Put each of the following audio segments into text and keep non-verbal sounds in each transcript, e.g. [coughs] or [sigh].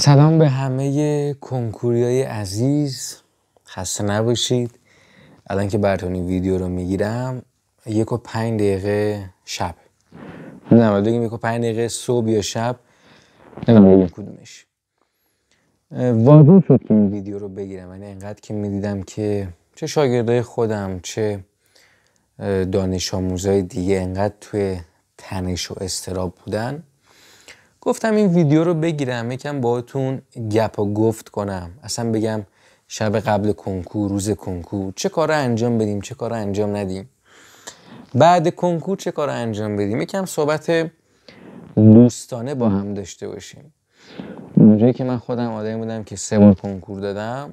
سلام به همه های عزیز خسته نباشید الان که براتون این ویدیو رو میگیرم یک و پنج دقیقه شب نمیدونم ولی یک و پنج دقیقه صبح یا شب نمیدونم کدومش واقعا شد این ویدیو رو بگیرم یعنی انقدر که میدیدم که چه شاگردای خودم چه دانش آموزای دیگه انقدر توی تنش و استراب بودن گفتم این ویدیو رو بگیرم یکم باهاتون گپا گفت کنم اصلا بگم شب قبل کنکور روز کنکور چه کار انجام بدیم چه کار انجام ندیم بعد کنکور چه کار انجام بدیم یکم صحبت دوستانه با هم داشته باشیم اونجایی که من خودم آدمی بودم که سه بار کنکور دادم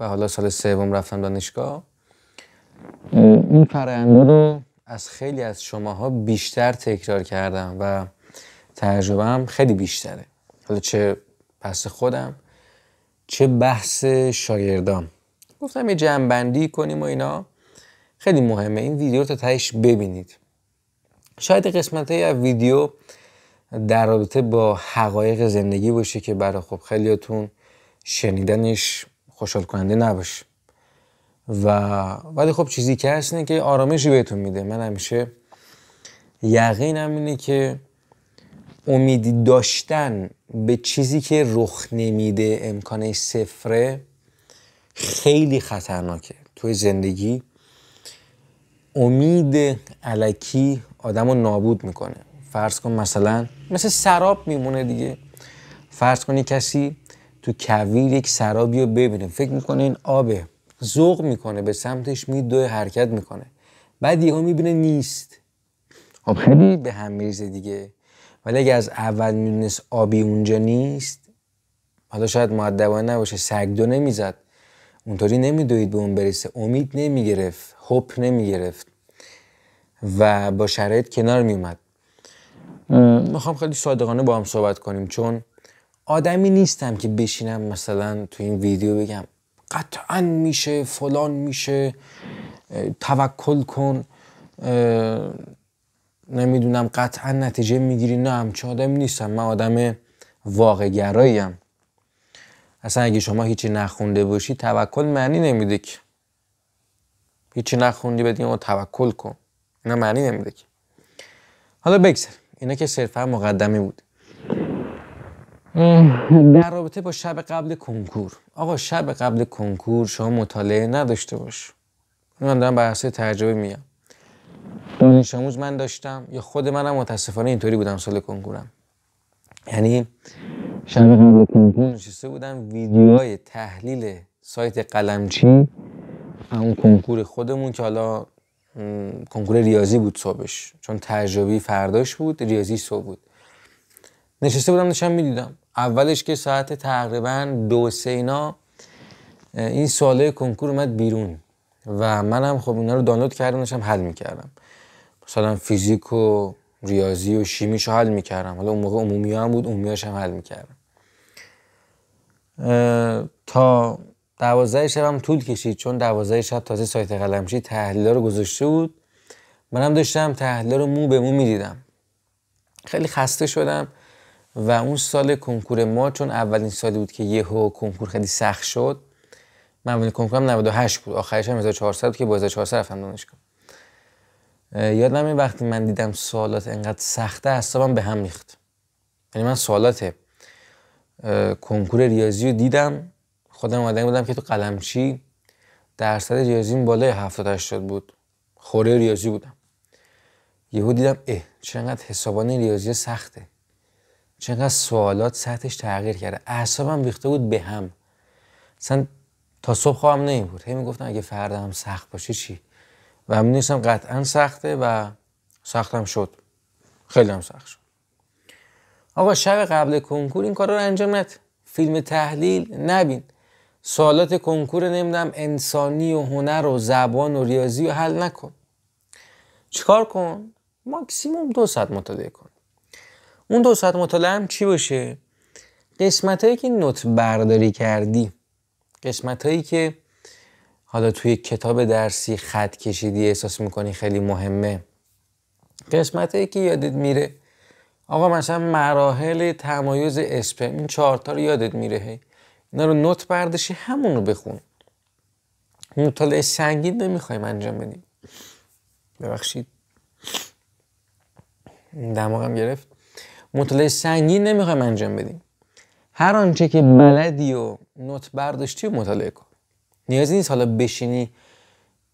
و حالا سال سوم رفتم دانشگاه این پرنده رو از خیلی از شماها بیشتر تکرار کردم و تجربه هم خیلی بیشتره حالا چه پس خودم چه بحث شاگردام گفتم یه جنبندی کنیم و اینا خیلی مهمه این ویدیو رو تا تهش ببینید شاید قسمت های ویدیو در رابطه با حقایق زندگی باشه که برای خب خیلیاتون شنیدنش خوشحال کننده نباشه و ولی خب چیزی که هست اینه که آرامشی بهتون میده من همیشه یقینم اینه که امید داشتن به چیزی که رخ نمیده امکانه سفره خیلی خطرناکه توی زندگی امید علکی آدم رو نابود میکنه فرض کن مثلا مثل سراب میمونه دیگه فرض کنی کسی تو کویر یک سرابی رو ببینه فکر میکنه این آبه ذوق میکنه به سمتش میدوه حرکت میکنه بعد یهو میبینه نیست خب خیلی به هم میریزه دیگه ولی اگه از اول میدونست آبی اونجا نیست حالا شاید معدبانه نباشه سگدو نمیزد اونطوری نمیدوید به اون برسه امید نمیگرفت حب نمیگرفت و با شرایط کنار میومد میخوام خیلی صادقانه با هم صحبت کنیم چون آدمی نیستم که بشینم مثلا تو این ویدیو بگم قطعا میشه فلان میشه توکل کن نمیدونم قطعا نتیجه میگیری نه همچه آدم نیستم من آدم واقعگراییم اصلا اگه شما هیچی نخونده باشی توکل معنی نمیده که هیچی نخوندی بدین و توکل کن اینا معنی نمیده که حالا بگذر اینا که صرفا مقدمه بود در رابطه با شب قبل کنکور آقا شب قبل کنکور شما مطالعه نداشته باش من دارم بحث تجربه میام دانش آموز من داشتم یا خود منم متاسفانه اینطوری بودم سال کنکورم یعنی شب قبل کنکور نشسته بودم ویدیوهای تحلیل سایت قلمچی اون کنکور خودمون که حالا کنکور ریاضی بود صبحش چون تجربی فرداش بود ریاضی صبح بود نشسته بودم داشتم میدیدم اولش که ساعت تقریبا دو سه این ساله کنکور اومد بیرون و منم خب اینا رو دانلود کردم داشتم حل میکردم مثلا فیزیک و ریاضی و شیمیشو حل میکردم حالا اون موقع عمومی هم بود عمومیاش هم حل میکردم تا دوازده شب هم طول کشید چون دوازده شب تازه سایت قلمچی تحلیل رو گذاشته بود منم داشتم تحلیل رو مو به مو میدیدم خیلی خسته شدم و اون سال کنکور ما چون اولین سالی بود که یهو کنکور خیلی سخت شد من اولین کنکورم 98 بود آخرش هم 1400 که با 1400 رفتم دانشگاه یادم این وقتی من دیدم سوالات انقدر سخته اعصابم به هم میخت یعنی من سوالات کنکور ریاضی رو دیدم خودم آدم بودم که تو قلمچی درصد ریاضیم بالای 70 80 بود خوره ریاضی بودم یهو دیدم اه چقدر حسابان ریاضی سخته چقدر سوالات سطحش تغییر کرده اعصابم ریخته بود به هم مثلا تا صبح خوابم نمی بود هی گفتن اگه فردا هم سخت باشه چی و من نیستم قطعا سخته و سختم شد خیلی هم سخت شد آقا شب قبل کنکور این کار رو انجام ند فیلم تحلیل نبین سوالات کنکور نمیدم انسانی و هنر و زبان و ریاضی رو حل نکن چیکار کن ماکسیموم دو ساعت مطالعه کن اون دو ساعت مطالعه هم چی باشه قسمت هایی که نوت برداری کردی قسمت هایی که حالا توی کتاب درسی خط کشیدی احساس میکنی خیلی مهمه قسمت هایی که یادت میره آقا مثلا مراحل تمایز اسپرم این چهارتا رو یادت میره هی اینا رو نوت بردشی همون رو بخون مطالعه سنگین نمیخوایم انجام بدیم ببخشید دماغم گرفت مطالعه سنگین نمیخوایم انجام بدیم هر آنچه که بلدی و نوت برداشتی و مطالعه کن نیازی نیست حالا بشینی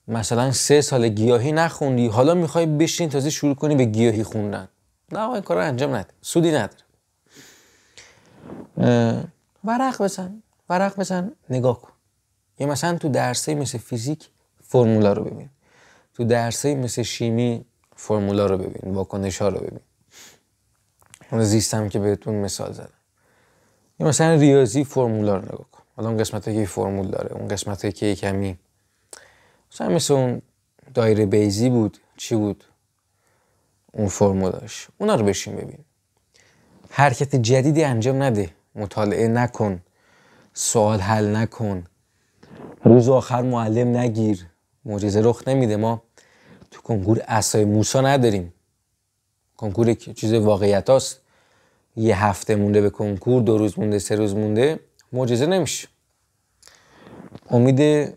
مثلا سه سال گیاهی نخوندی حالا میخوای بشینی تازه شروع کنی به گیاهی خوندن نه این کار انجام نده سودی نداره ورق بزن ورق بزن نگاه کن یه مثلا تو درسه مثل فیزیک فرمولا رو ببین تو درسه مثل شیمی فرمولا رو ببین واکنش ها رو ببین زیستم که بهتون مثال زدم مثلا ریاضی فرمولا رو نگاه کن حالا اون قسمت که فرمول داره اون قسمت که کمی مثلا مثل اون دایره بیزی بود چی بود اون فرمولاش اونا رو بشین ببین حرکت جدیدی انجام نده مطالعه نکن سوال حل نکن روز آخر معلم نگیر معجزه رخ نمیده ما تو کنکور اسای موسا نداریم کنکور چیز واقعیت هاست یه هفته مونده به کنکور دو روز مونده سه روز مونده معجزه نمیشه امید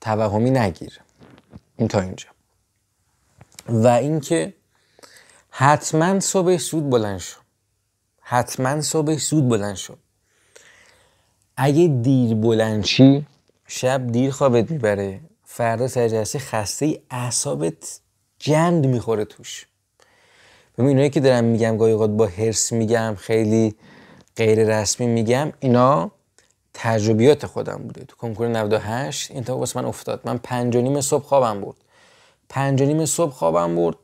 توهمی نگیر این تا اینجا و اینکه حتما صبح سود بلند شو حتما صبح سود بلند شو اگه دیر بلند شب دیر خوابت میبره فردا سر خسته ای اعصابت جند میخوره توش ببین اینایی که دارم میگم گاهی اوقات با هرس میگم خیلی غیر رسمی میگم اینا تجربیات خودم بوده تو کنکور 98 این تا واسه من افتاد من پنج و نیم صبح خوابم برد پنج و نیم صبح خوابم برد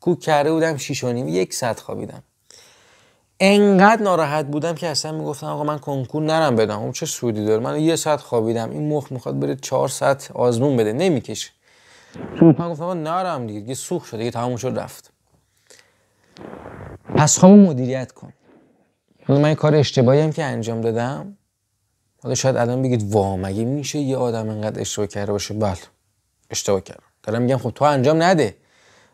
کوک کرده بودم شیش و نیم یک ساعت خوابیدم انقدر ناراحت بودم که اصلا میگفتم آقا من کنکور نرم بدم اون خب چه سودی داره من یه ساعت خوابیدم این مخ میخواد بره چهار ساعت آزمون بده نمیکشه من گفتم نرم دیگه سوخ شده یه تموم شد رفت پس همون مدیریت کن حالا من کار اشتباهی هم که انجام دادم حالا شاید الان بگید وا مگه میشه یه آدم انقدر اشتباه کرده باشه بله اشتباه کردم دارم میگم خب تو انجام نده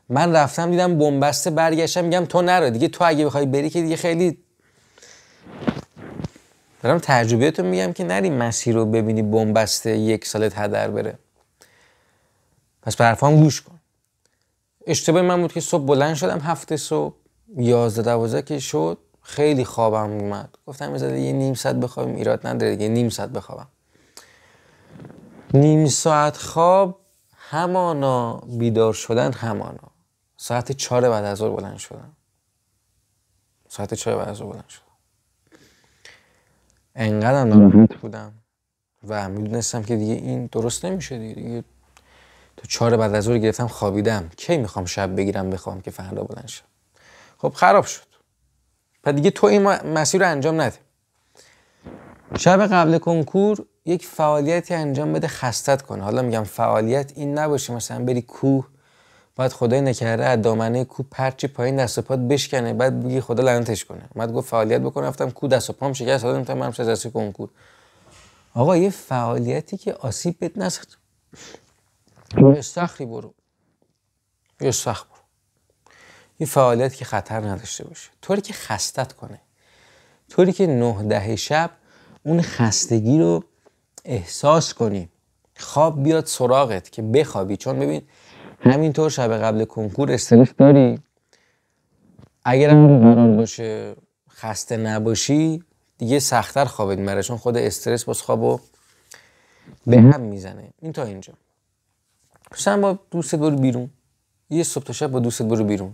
من رفتم دیدم بنبسته برگشتم میگم تو نرو دیگه تو اگه بخوای بری که دیگه خیلی دارم تجربه میگم که نری مسیر رو ببینی بنبسته یک سالت هدر بره پس به گوش کن اشتباه من بود که صبح بلند شدم هفته صبح یازده دوازده که شد خیلی خوابم اومد گفتم یه یه نیم ساعت بخوابیم ایراد نداره دیگه نیم ساعت بخوابم نیم ساعت خواب همانا بیدار شدن همانا ساعت چهار بعد از ظهر بلند شدم ساعت چهار بعد از ظهر بلند شدم انقدر ناراحت بودم و میدونستم که دیگه این درست نمیشه دیگه تو چهار بعد از ظهر گرفتم خوابیدم کی میخوام شب بگیرم بخوام که فردا بلند شم خب خراب شد پس دیگه تو این مسیر رو انجام نده شب قبل کنکور یک فعالیتی انجام بده خستت کنه حالا میگم فعالیت این نباشه مثلا بری کوه بعد خدای نکرده از دامنه کو پرچی پایین دست و پات بشکنه بعد بگی خدا لعنتش کنه بعد گفت فعالیت بکنه رفتم کو دست و پام شکست دادم تا منم کنکور آقا یه فعالیتی که آسیب بد نزد روی استخری برو یه سخت برو این فعالیت که خطر نداشته باشه طوری که خستت کنه طوری که نه ده شب اون خستگی رو احساس کنی خواب بیاد سراغت که بخوابی چون ببین همینطور شب قبل کنکور استرس داری اگر هم قرار باشه خسته نباشی دیگه سختتر خوابید میبره چون خود استرس باز خوابو به هم میزنه این تا اینجا مثلا با دوستت برو بیرون یه صبح تا شب با دوستت برو بیرون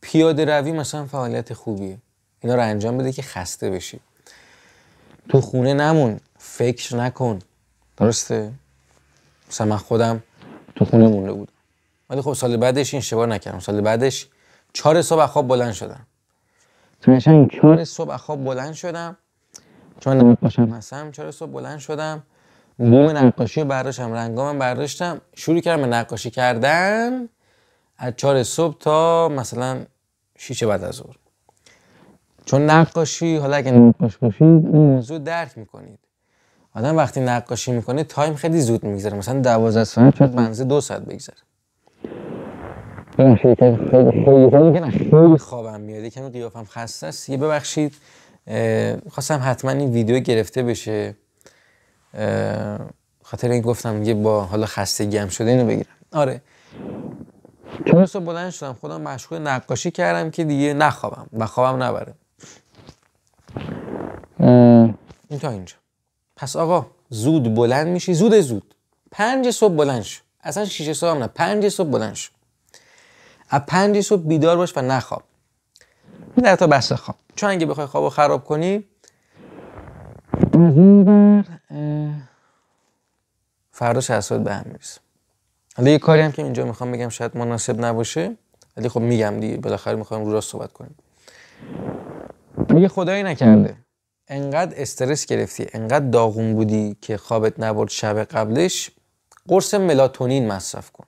پیاده روی مثلا فعالیت خوبیه اینا رو انجام بده که خسته بشی تو خونه نمون فکر نکن درسته مثلا من خودم تو خونه مونده بودم ولی خب سال بعدش این اشتباه نکردم سال بعدش چهار صبح خواب بلند شدم تو چهار صبح خواب بلند شدم چون نمی باشم چهار صبح بلند شدم بوم نقاشی برداشتم رنگام من برداشتم شروع کردم به نقاشی کردن از چهار صبح تا مثلا شیشه بعد از ظهر چون نقاشی حالا اگه نقاش باشید این موضوع درک میکنید آدم وقتی نقاشی میکنه تایم خیلی زود میگذره مثلا 12 ساعت شاید منزه دو ساعت بگذره خیلی خوابم میاد کمی قیافم خسته است یه ببخشید خواستم حتما این ویدیو گرفته بشه خاطر این گفتم یه با حالا خستگی هم شده اینو بگیرم آره چون صبح بلند شدم خودم مشغول نقاشی کردم که دیگه نخوابم و خوابم نبره این تا اینجا پس آقا زود بلند میشی زود زود پنج صبح بلند شو اصلا شیشه صبح هم نه پنج صبح بلند شو از پنج صبح بیدار باش و نخواب نه در تا بسته خواب چون اگه بخوای خواب خراب کنی از این بر فردا شهرزاد به هم میرسه حالا یه کاری هم که اینجا میخوام بگم شاید مناسب نباشه ولی خب میگم دیگه بالاخره میخوام رو راست صحبت کنیم میگه خدایی نکرده انقدر استرس گرفتی انقدر داغون بودی که خوابت نبرد شب قبلش قرص ملاتونین مصرف کن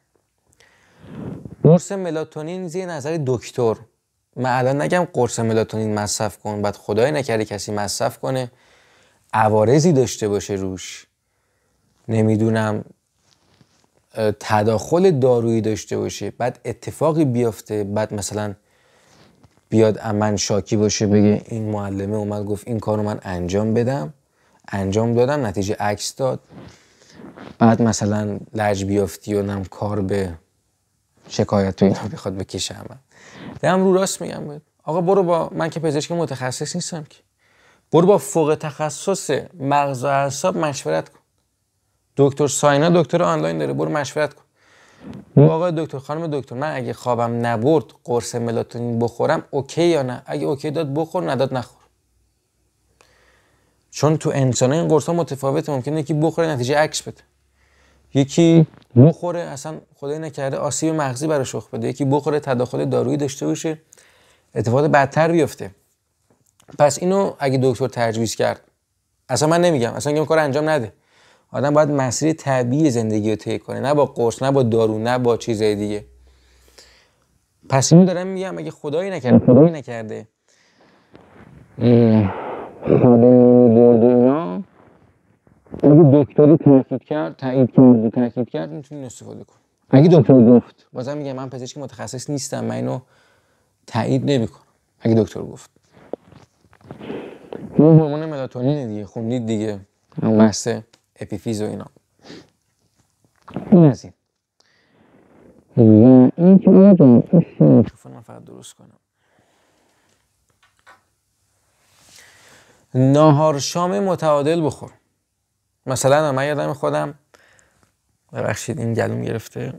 قرص ملاتونین زیر نظر دکتر من الان نگم قرص ملاتونین مصرف کن بعد خدای نکرده کسی مصرف کنه عوارضی داشته باشه روش نمیدونم تداخل دارویی داشته باشه بعد اتفاقی بیفته بعد مثلا بیاد امن شاکی باشه بگه این معلمه اومد گفت این کار من انجام بدم انجام دادم نتیجه عکس داد بعد مثلا لج بیافتی و نم کار به شکایت تو اینا بخواد بکشه من رو راست میگم آقا برو با من که پزشک متخصص نیستم که برو با فوق تخصص مغز و اعصاب مشورت کن دکتر ساینا دکتر آنلاین داره برو مشورت کن آقای دکتر خانم دکتر من اگه خوابم نبرد قرص ملاتونین بخورم اوکی یا نه اگه اوکی داد بخور نداد نخور چون تو انسان این قرص ها متفاوته ممکنه که بخوره نتیجه عکس بده یکی بخوره اصلا خدای نکرده آسیب مغزی براش رخ بده یکی بخوره تداخل دارویی داشته باشه اتفاق بدتر بیفته پس اینو اگه دکتر تجویز کرد اصلا من نمیگم اصلا میگم کار انجام نده آدم باید مسیر طبیعی زندگی رو طی کنه نه با قرص نه با دارو نه با چیزای دیگه پس اینو دارم میگم اگه خدایی نکرده خدایی نکرده اگه دکتری تاکید کرد تایید کرد تاکید کرد میتونی استفاده کن اگه دکتر گفت بازم میگم من پزشک متخصص نیستم من اینو تایید نمیکنم اگه دکتر گفت اون هورمون ملاتونین دیگه خوندید دیگه بحث اپیفیز و اینا این از این درست کنم ناهار شام متعادل بخور مثلا من یادم خودم ببخشید این گلوم گرفته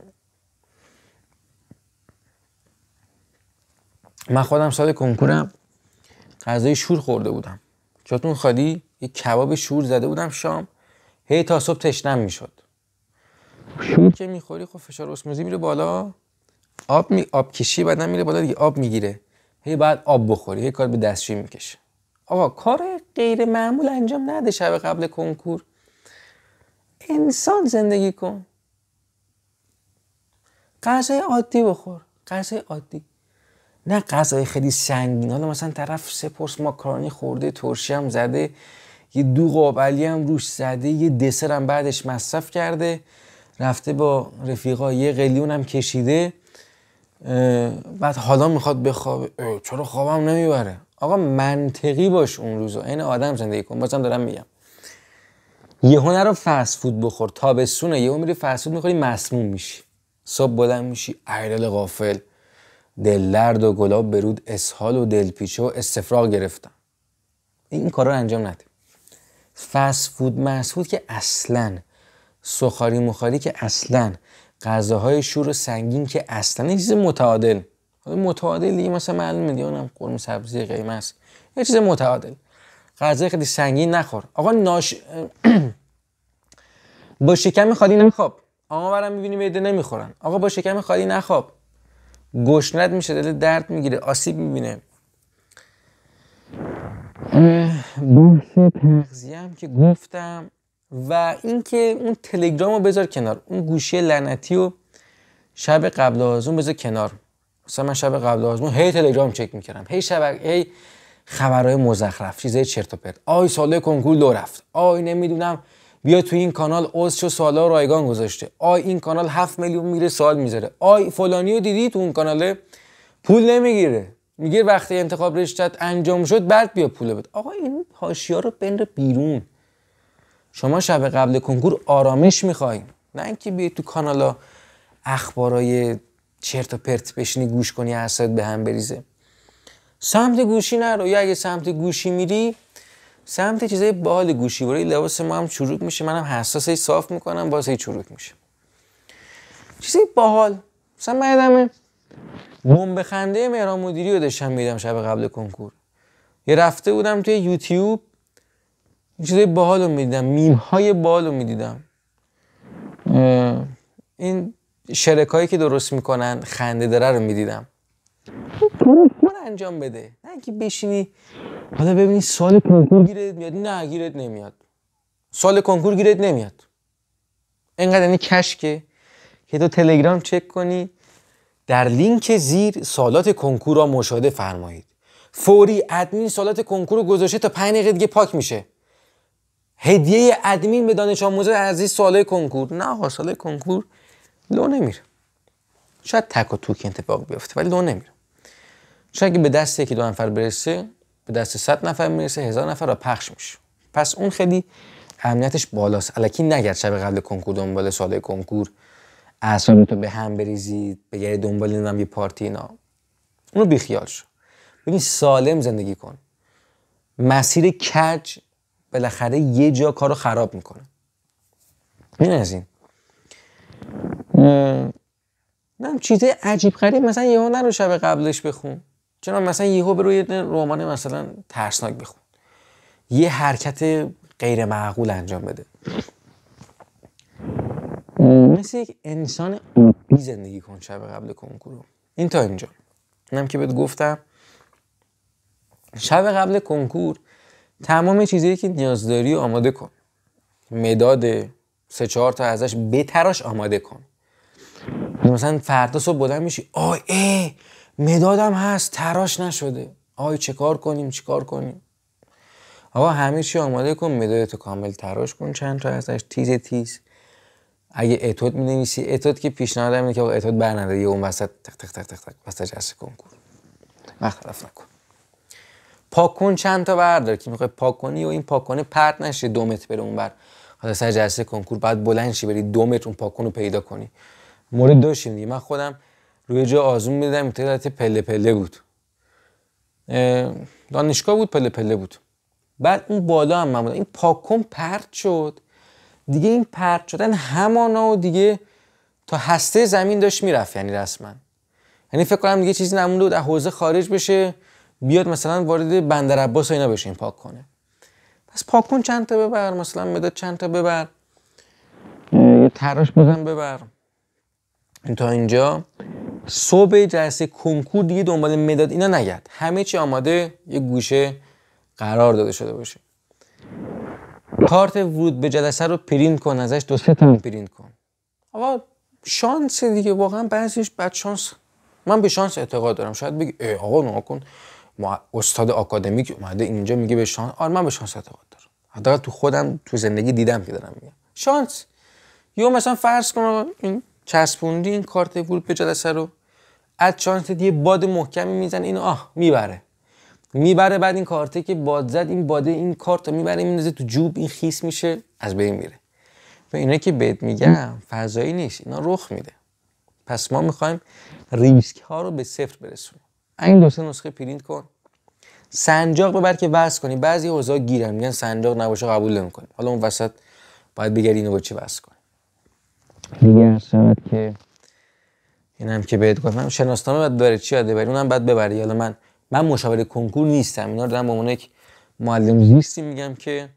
من خودم سال کنکورم غذای شور خورده بودم چاتون خالی یه کباب شور زده بودم شام هی تا صبح تشنم میشد شور که میخوری خب فشار اسموزی میره بالا آب می... آب کشی بدن میره بالا دیگه آب میگیره هی بعد آب بخوری هی کار به دستشوی میکشه آقا کار غیر معمول انجام نده شب قبل کنکور انسان زندگی کن غذای عادی بخور غذای عادی نه غذای خیلی سنگین حالا مثلا طرف سه پرس ماکارونی خورده ترشی هم زده یه دو قابلی هم روش زده یه دسر هم بعدش مصرف کرده رفته با رفیقا یه قلیون هم کشیده بعد حالا میخواد بخوابه چرا خوابم نمیبره آقا منطقی باش اون روزا این آدم زندگی کن بازم دارم میگم یهو نرو فست فود بخور تابستونه یهو میری فست فود میخوری مسموم میشی صبح بلند میشی غافل لرد و گلاب برود اسهال و دلپیچه و استفراغ گرفتم این کار رو انجام ندیم فست فود محسود که اصلا سخاری مخاری که اصلا غذاهای شور و سنگین که اصلا یه چیز متعادل متعادل دیگه مثلا معلوم دیگه قرم سبزی قیمه است یه چیز متعادل غذای خیلی سنگین نخور آقا ناش [clears throat] با شکم خالی نخواب آقا برم میبینی ویده نمیخورن آقا با شکم خالی نخواب گشنت میشه دل درد میگیره آسیب میبینه بحث تغذیه هم که گفتم و اینکه اون تلگرام رو بذار کنار اون گوشی لنتی و شب قبل از اون بذار کنار مثلا من شب قبل از اون هی تلگرام چک میکردم هی شب هی خبرهای مزخرف چیزای چرت و پرت آی ساله کنکور دو رفت آی نمیدونم بیا تو این کانال عضو شو سوالا رایگان گذاشته آی این کانال 7 میلیون میره سال میذاره آی فلانیو دیدی تو اون کاناله پول نمیگیره میگه وقتی انتخاب رشتت انجام شد بعد بیا پول بده آقا این هاشیا رو بند بیرون شما شب قبل کنکور آرامش میخواین نه اینکه بیای تو کانالا اخبارای چرت و پرت بشینی گوش کنی اعصابت به هم بریزه سمت گوشی نرو یا اگه سمت گوشی میری سمت چیزای باحال گوشیوره لباس ما هم چروک میشه منم حساسه صاف میکنم باز هی چروک میشه چیزای باحال مثلا من یادمه بمب خنده مهران مدیری رو داشتم میدم شب قبل کنکور یه رفته بودم توی یوتیوب چیزای باحال رو میدیدم میم های باحال رو میدیدم این شرکایی که درست میکنن خنده داره رو میدیدم خب، انجام بده نه بشینی حالا ببینی سال کنکور گیرت میاد نه گیرت نمیاد سال کنکور گیرت نمیاد اینقدر یعنی کشکه که تو تلگرام چک کنی در لینک زیر سالات کنکور را مشاهده فرمایید فوری ادمین سالات کنکور رو گذاشته تا 5 دقیقه پاک میشه هدیه ادمین به دانش از عزیز ساله کنکور نه ساله کنکور لو نمیره شاید تک و توکی اتفاق بیفته ولی لو نمیره چون اگه به دست یکی دو نفر برسه به دست صد نفر میرسه هزار نفر را پخش میشه پس اون خیلی اهمیتش بالاست الکی نگرد شب قبل کنکور دنبال سال کنکور تو به هم بریزید بگردید دنبال هم یه پارتی اینا اونو بیخیال شو ببین سالم زندگی کن مسیر کج بالاخره یه جا کارو خراب میکنه این از این نه چیز عجیب غریب مثلا یهو نرو شب قبلش بخون چرا مثلا یهو به یه رمان مثلا ترسناک بخون یه حرکت غیر معقول انجام بده مثل یک انسان بی زندگی کن شب قبل کنکور این تا اینجا اینم که بهت گفتم شب قبل کنکور تمام چیزی که نیاز داری آماده کن مداد سه چهار تا ازش بتراش آماده کن مثلا فردا صبح بلند میشی آه مدادم هست تراش نشده آی چه کار کنیم چه کار کنیم آقا همه چی آماده کن مدادتو کامل تراش کن چند تا ازش تیز تیز اگه اتود می نویسی اتود که پیشنهاد اینه که آقا اتود برنده یه اون وسط تق تق تق تق وسط جلسه کنکور وقت نکن پاک کن چند تا بردار که میخوای پاک کنی و این پاک کنه پرت نشه دو متر بره اون بر حالا سر جلسه کنکور بعد بلند شی بری دو متر اون پاک رو پیدا کنی مورد دو دیگه من خودم روی جا آزمون میدادم امتحانات پله پله بود دانشگاه بود پله پله بود بعد اون بالا هم من بودم این پاکم پرت شد دیگه این پرت شدن همانا و دیگه تا هسته زمین داشت میرفت یعنی رسما یعنی فکر کنم دیگه چیزی نمونده بود از حوزه خارج بشه بیاد مثلا وارد بندر عباس و اینا بشه این پاک کنه پس پاک کن چند تا ببر مثلا مداد چند تا ببر تراش بزن ببر تا اینجا صبح جلسه کنکور دیگه دنبال مداد اینا نگرد همه چی آماده یه گوشه قرار داده شده باشه کارت ورود به جلسه رو پرینت کن ازش دو سه تا پرینت کن آقا شانس دیگه واقعا بعضیش بعد شانس من به شانس اعتقاد دارم شاید بگی آقا نگاه کن استاد آکادمیک اومده اینجا میگه به شانس آره من به شانس اعتقاد دارم حداقل تو خودم تو زندگی دیدم که دارم میگم شانس یا مثلا فرض کن این چسبوندی این کارت گل به جلسه رو از چانس یه باد محکمی میزن این آه میبره میبره بعد این کارته که باد زد این باده این کارت رو میبره میندازه تو جوب این خیس میشه از بین میره و اینا که بهت میگم فضایی نیست اینا رخ میده پس ما میخوایم ریسک ها رو به صفر برسونیم این دو سه نسخه پرینت کن سنجاق ببر که وصل کنی بعضی اوضاع گیرن میگن سنجاق نباشه قبول نمیکنه حالا اون وسط باید بگردی اینو با دیگه شود خب. که این هم که بهت گفتم شناسنامه باید داره چی یاد ببری اونم باید ببری حالا من من مشاور کنکور نیستم اینا رو به عنوان یک معلم زیستی میگم که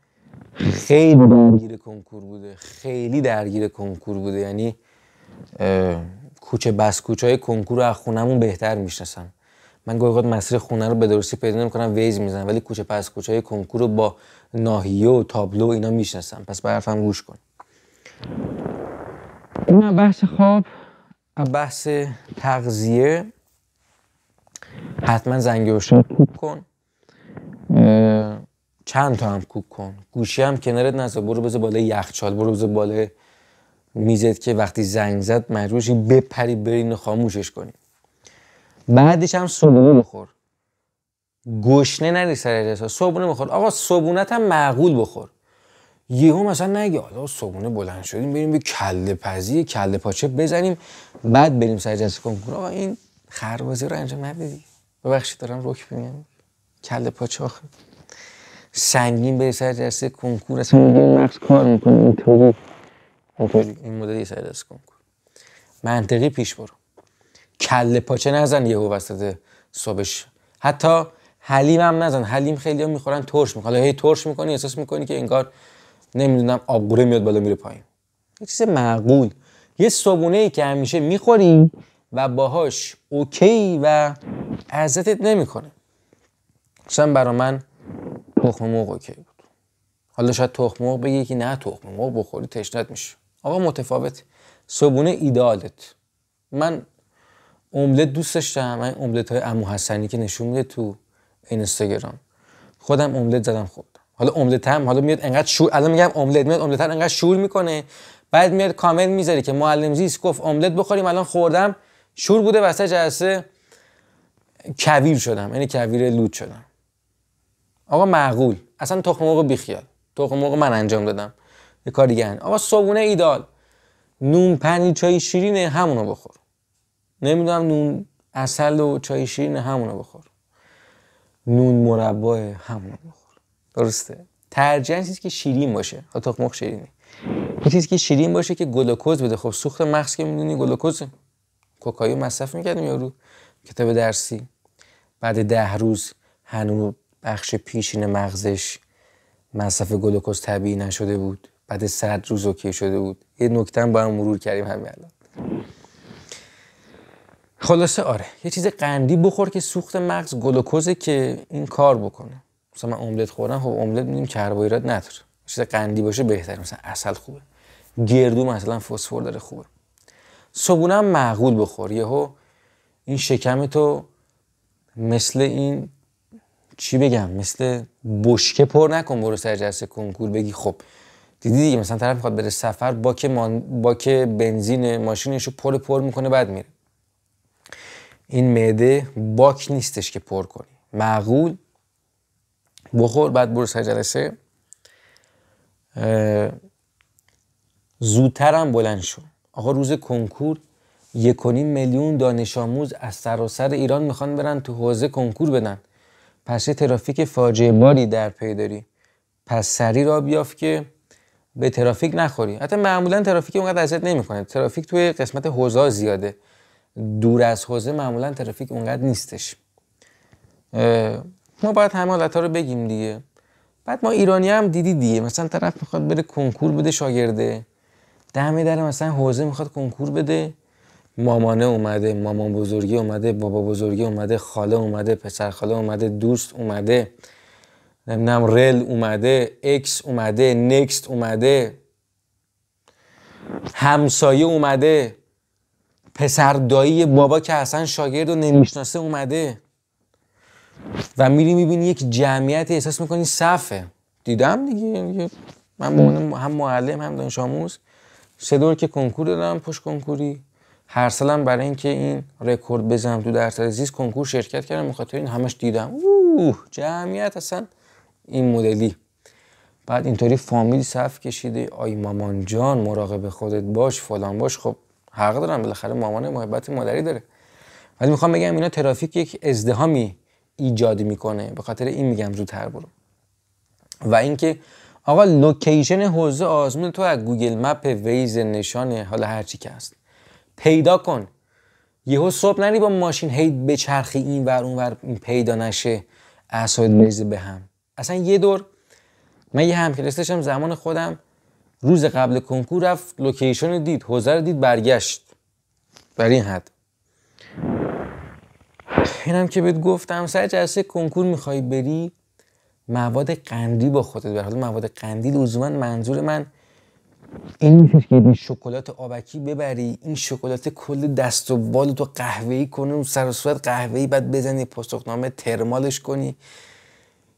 خیلی درگیر کنکور بوده خیلی درگیر کنکور بوده یعنی کوچه بس کوچه های کنکور رو از خونمون بهتر میشناسم من گاهی مسیر خونه رو به درستی پیدا نمیکنم ویز میزنم ولی کوچه پس کوچه های کنکور رو با ناحیه و تابلو اینا میشناسم پس برفم گوش کن این بحث خواب بحث تغذیه حتما زنگ روشن کوک کن چند تا هم کوک کن گوشی هم کنارت نذار برو بذار بالای یخچال برو بذار بالای میزت که وقتی زنگ زد مجبور بپری برین خاموشش کنی بعدش هم صبحونه بخور گشنه نری سر صبحونه بخور آقا صبحونت هم معقول بخور یهو مثلا نگه حالا صبحونه بلند شدیم بریم به کل پزی کل پاچه بزنیم بعد بریم سر جلسه کنکور آقا این خربازی رو انجام ندادی ببخشید دارم رک میگم کل پاچه آخه سنگین بری سر جلسه کنکور اصلا مغز کار میکنه اینطوری خب، این مدلی سر جلسه کنکور منطقی پیش برو کله پاچه نزن یهو وسط صبحش حتی حلیم هم نزن حلیم خیلی هم میخورن ترش میکنه هی ترش میکنی احساس میکنی که انگار نمیدونم آبگوره میاد بالا میره پایین یه چیز معقول یه صبونه ای که همیشه میخوری و باهاش اوکی و ازتت نمیکنه مثلا برا من تخم مرغ اوکی بود حالا شاید تخم مرغ بگی که نه تخم مرغ بخوری تشنت میشه آقا متفاوت صبونه ایدالت من املت دوست داشتم من املت های امو حسنی که نشون میده تو اینستاگرام خودم املت زدم خود خب. حالا املت هم حالا میاد انقدر شور الان میگم املت میاد املت انقدر شور میکنه بعد میاد کامل میذاره که معلم زیست گفت املت بخوریم الان خوردم شور بوده وسط جلسه کویر شدم یعنی کویر لود شدم آقا معقول اصلا تخم مرغ بیخیال تخم مرغ من انجام دادم یه کار دیگه آقا صبونه ایدال نون پنی، چای شیرین همونو بخور نمیدونم نون اصل و چای شیرین همونو بخور نون مربای همونو بخور درسته ترجیحاً چیزی که شیرین باشه تخم مرغ شیرینی یه چیزی که شیرین باشه که گلوکوز بده خب سوخت مغز که میدونی گلوکوز کوکایی مصرف میکردیم یارو کتاب درسی بعد ده روز هنوز بخش پیشین مغزش مصرف گلوکوز طبیعی نشده بود بعد صد روز اوکی شده بود یه نکته با هم مرور کردیم همین الان خلاصه آره یه چیز قندی بخور که سوخت مغز گلوکوزه که این کار بکنه مثلا من املت خوردم خب املت میدیم کربوهیدرات نداره چیز قندی باشه بهتره مثلا اصل خوبه گردو مثلا فسفر داره خوبه صبونه هم معقول بخور یهو این شکم تو مثل این چی بگم مثل بشکه پر نکن برو سر جلسه کنکور بگی خب دیدی دیگه مثلا طرف میخواد بره سفر باک باک بنزین ماشینشو پر پر میکنه بعد میره این معده باک نیستش که پر کنی معقول بخور بعد برو سر جلسه هم بلند شو آقا روز کنکور یکونیم میلیون دانش آموز از سراسر سر ایران میخوان برن تو حوزه کنکور بدن پس ترافیک فاجعه باری در پی داری پس سری را بیافت که به ترافیک نخوری حتی معمولا ترافیک اونقدر اذیت نمیکنه ترافیک توی قسمت حوزه زیاده دور از حوزه معمولا ترافیک اونقدر نیستش ما باید همه حالت ها رو بگیم دیگه بعد ما ایرانی هم دیدی دیگه مثلا طرف میخواد بره کنکور بده شاگرده دمه در مثلا حوزه میخواد کنکور بده مامانه اومده مامان بزرگی اومده بابا بزرگی اومده خاله اومده پسر خاله اومده دوست اومده نمیدونم رل اومده اکس اومده نکست اومده همسایه اومده پسر دایی بابا که اصلا شاگرد رو نمیشناسه اومده و میری میبینی یک جمعیت احساس میکنی صفه دیدم دیگه یعنی من به هم معلم هم دانش آموز سه دور که کنکور دادم پشت کنکوری هر سالم برای اینکه این رکورد بزنم تو درصد زیست کنکور شرکت کردم بخاطر این همش دیدم اوه جمعیت اصلا این مدلی بعد اینطوری فامیل صف کشیده آی مامان جان مراقب خودت باش فلان باش خب حق دارم بالاخره مامان محبت مادری داره ولی میخوام بگم اینا ترافیک یک ازدهامی ایجاد میکنه به خاطر این میگم زودتر برو و اینکه آقا لوکیشن حوزه آزمون تو از گوگل مپ ویز نشانه حالا هر که هست پیدا کن یهو صبح نری با ماشین هی چرخی این ور اون ور پیدا نشه اعصاب ریزه به هم اصلا یه دور من یه همکرستشم زمان خودم روز قبل کنکور رفت لوکیشن دید حوزه رو دید برگشت بر این حد اینم که بهت گفتم سر جلسه کنکور میخوای بری مواد قندی با خودت بر حالا مواد قندی لزوما منظور من این نیستش که این شکلات آبکی ببری این شکلات کل دست و بال تو قهوه‌ای کنی و سر و صورت قهوه‌ای بعد بزنی پاسخنامه ترمالش کنی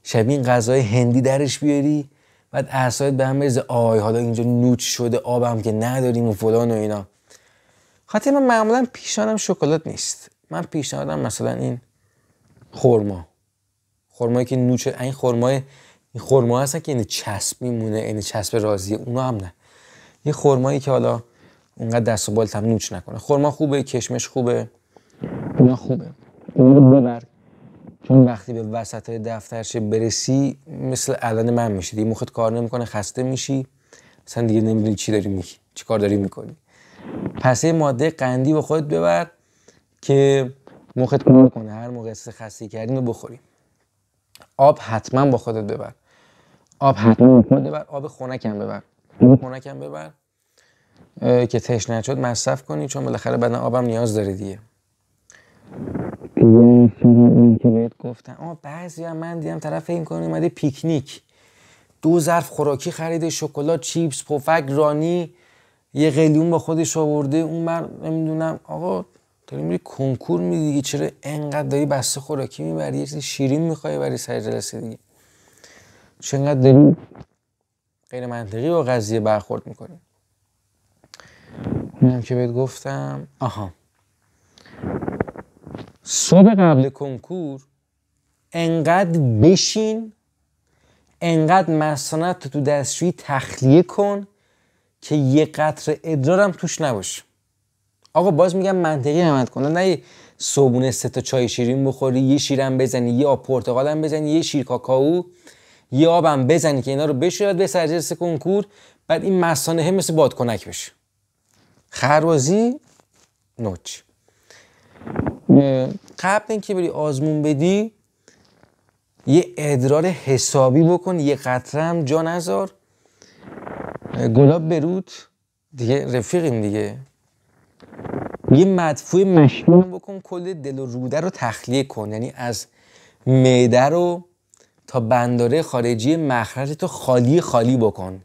شبیه این غذای هندی درش بیاری بعد اعصابت به هم بریزه آی حالا اینجا نوچ شده آبم که نداریم و فلان و اینا خاطر من معمولا پیشانم شکلات نیست من پیشنهادم مثلا این خورما خرمایی که نوچ این خورمای این خورما هستن که این یعنی چسب میمونه این یعنی چسب رازیه اونا هم نه یه خرمایی که حالا اونقدر دست و بالت هم نوچ نکنه خورما خوبه کشمش خوبه اونا خوبه اونا ببر چون وقتی به وسط های دفترچه برسی مثل الان من میشه دیگه مخت کار نمیکنه خسته میشی اصلا دیگه نمیدونی چی داری میکی، چی کار داری میکنی پس یه ماده قندی به خودت ببر که مخت کار کنه هر موقع خستی کردیم رو بخوریم آب حتما با خودت ببر آب حتما خودت ببر آب خونکم ببر آب ببر که تشنه نشد مصرف کنی چون بالاخره بدن آبم نیاز داره دیگه که بهت گفتم آه بعضی هم من دیدم طرف این کنه اومده پیکنیک دو ظرف خوراکی خریده شکلات چیپس پفک رانی یه قلیون با خودش آورده اون من نمیدونم آقا داری میری کنکور میدی چرا انقدر داری بسته خوراکی میبری یه شیرین میخوای برای سر جلسه دیگه چقدر داری غیر منطقی با قضیه برخورد میکنی اینم که بهت گفتم آها صبح قبل کنکور انقدر بشین انقدر مسانت تو دستشویی تخلیه کن که یه قطر ادرارم توش نباشه آقا باز میگم منطقی عمل کنه نه صبونه سه تا چای شیرین بخوری یه شیرم بزنی یه آب پرتقالم بزنی یه شیر کاکائو یه آبم بزنی که اینا رو بشوید به سرجرس کنکور بعد این مسانه هم مثل بادکنک بشه خروازی نوچ قبل اینکه بری آزمون بدی یه ادرار حسابی بکن یه قطره هم جا نذار گلاب برود دیگه رفیقیم دیگه یه مدفوع مشکل بکن کل دل و روده رو تخلیه کن یعنی از معده رو تا بنداره خارجی مخرج تو خالی خالی بکن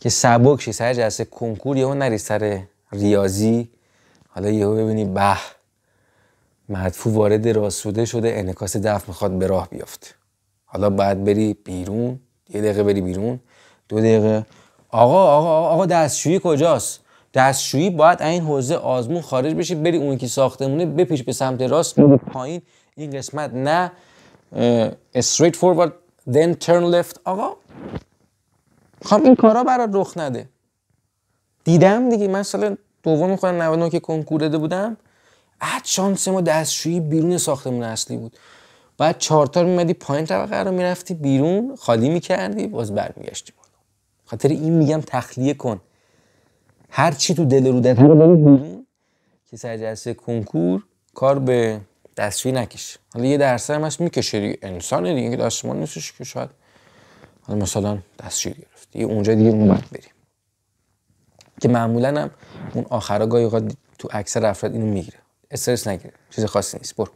که سبک شی سر جلسه کنکور یهو نری سر ریاضی حالا یهو ببینی به مدفوع وارد راسوده شده انکاس دف میخواد به راه بیافت حالا بعد بری بیرون یه دقیقه بری بیرون دو دقیقه آقا آقا آقا دستشویی کجاست دستشویی باید این حوزه آزمون خارج بشه بری اون که ساختمونه بپیش به سمت راست پایین این قسمت نه استریت فوروارد then turn left آقا خب این کارا برات رخ نده دیدم دیگه من سال دوم 99 که کنکور داده بودم از شانس ما دستشویی بیرون ساختمون اصلی بود بعد چهارتا میمدی پایین طبقه رو میرفتی بیرون خالی میکردی باز برمیگشتی بالا خاطر این میگم تخلیه کن هر چی تو دل رودت رو بریز که سر جلسه کنکور کار به دستشویی نکش. حالا یه هم هست میکشه دیگه انسانه دیگه که دستمال نیستش که شاید حالا مثلا دستشویی گرفت یه اونجا دیگه اون بریم که معمولا هم اون آخرا گاهی تو اکثر افراد اینو میگیره استرس نگیره چیز خاصی نیست برو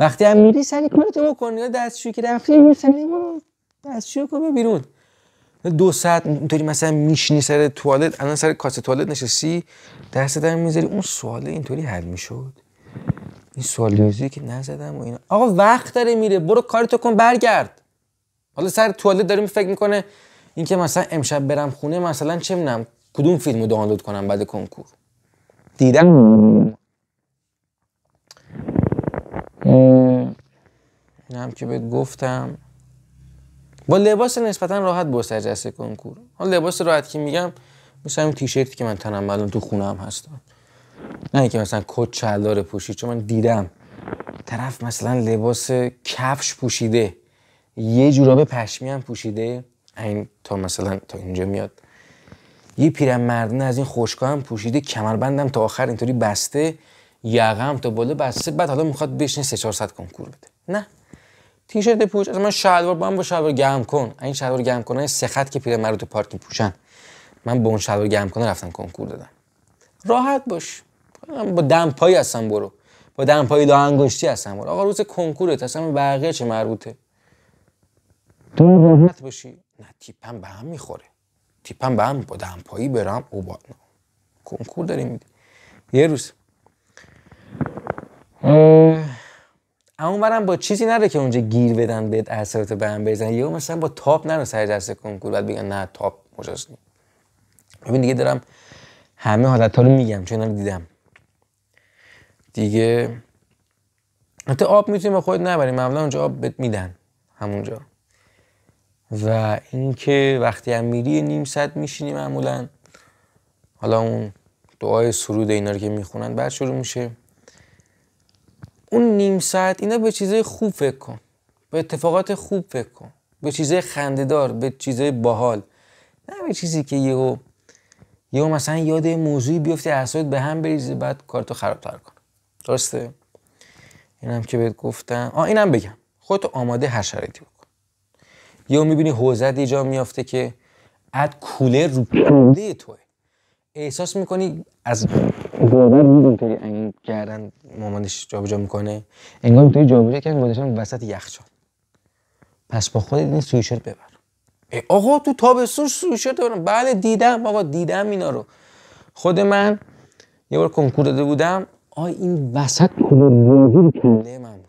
وقتی هم میری سری کارتو بکن یا دستشویی که رفتی یه سری برو دستشویی بیرون دو ساعت اینطوری مثلا میشینی سر توالت الان سر کاسه توالت نشستی دست در میذاری اون سوال اینطوری حل میشد این سوال که نزدم و اینا آقا وقت داره میره برو کارتو کن برگرد حالا سر توالت داره فکر میکنه اینکه مثلا امشب برم خونه مثلا چه میدونم کدوم فیلم رو دانلود کنم بعد کنکور دیدم هم که به گفتم با لباس نسبتا راحت با جلسه کنکور حال لباس راحت که میگم مثلا اون تیشرتی که من تنم الان تو خونه هم هستم نه اینکه مثلا کت چلدار پوشید چون من دیدم طرف مثلا لباس کفش پوشیده یه جوراب پشمی هم پوشیده این تا مثلا تا اینجا میاد یه مردن از این خوشگاه هم پوشیده کمربندم تا آخر اینطوری بسته یقه هم تا بالا بسته بعد حالا میخواد بشینه سه کنکور بده نه تیشرت پوش از من شلوار با هم با شلوار گرم کن این شلوار گرم کنه سه خط که پیره مرد تو پارک پوشن من به اون شلوار گرم کنه رفتم کنکور دادم راحت باش با دمپایی هستم برو با دمپایی دا انگشتی هستم برو آقا روز کنکورت اصلا بقیه چه مربوطه تو راحت باشی نه تیپم به هم میخوره تیپم به هم با دمپایی برم او با کنکور داریم یه روز اما برم با چیزی نره که اونجا گیر بدن بهت اثرات به هم بزنن یا مثلا با تاپ نرو سر جلسه کنکور بعد بگن نه تاپ مجاز نیست ببین دیگه دارم همه حالت ها رو میگم چون رو دیدم دیگه حتی آب میتونیم به خود نبری معمولا اونجا آب بهت میدن همونجا و اینکه وقتی هم میری نیم ست میشینی معمولا حالا اون دعای سرود اینا رو که میخونن بعد شروع میشه اون نیم ساعت اینا به چیزای خوب فکر کن به اتفاقات خوب فکر کن به چیزای خندهدار به چیزای باحال نه به چیزی که یهو یهو مثلا یاد موضوعی بیفته اعصابت به هم بریزه بعد کارتو خرابتر کن درسته اینم که بهت گفتم آ اینم بگم خودتو آماده هر شرایطی بکن یهو میبینی حوزت یه میافته که اد کولر رو توه احساس میکنی از باور بود اینطوری این کردن مامانش جابجا میکنه انگار اینطوری جابجا کردن گذاشتن وسط یخچال پس با خودت این سویشرت ببر ای آقا تو تابستون سویشرت ببرم بله دیدم بابا دیدم اینا رو خود من یه بار کنکور داده بودم آی این وسط کلوروازی کنده من بود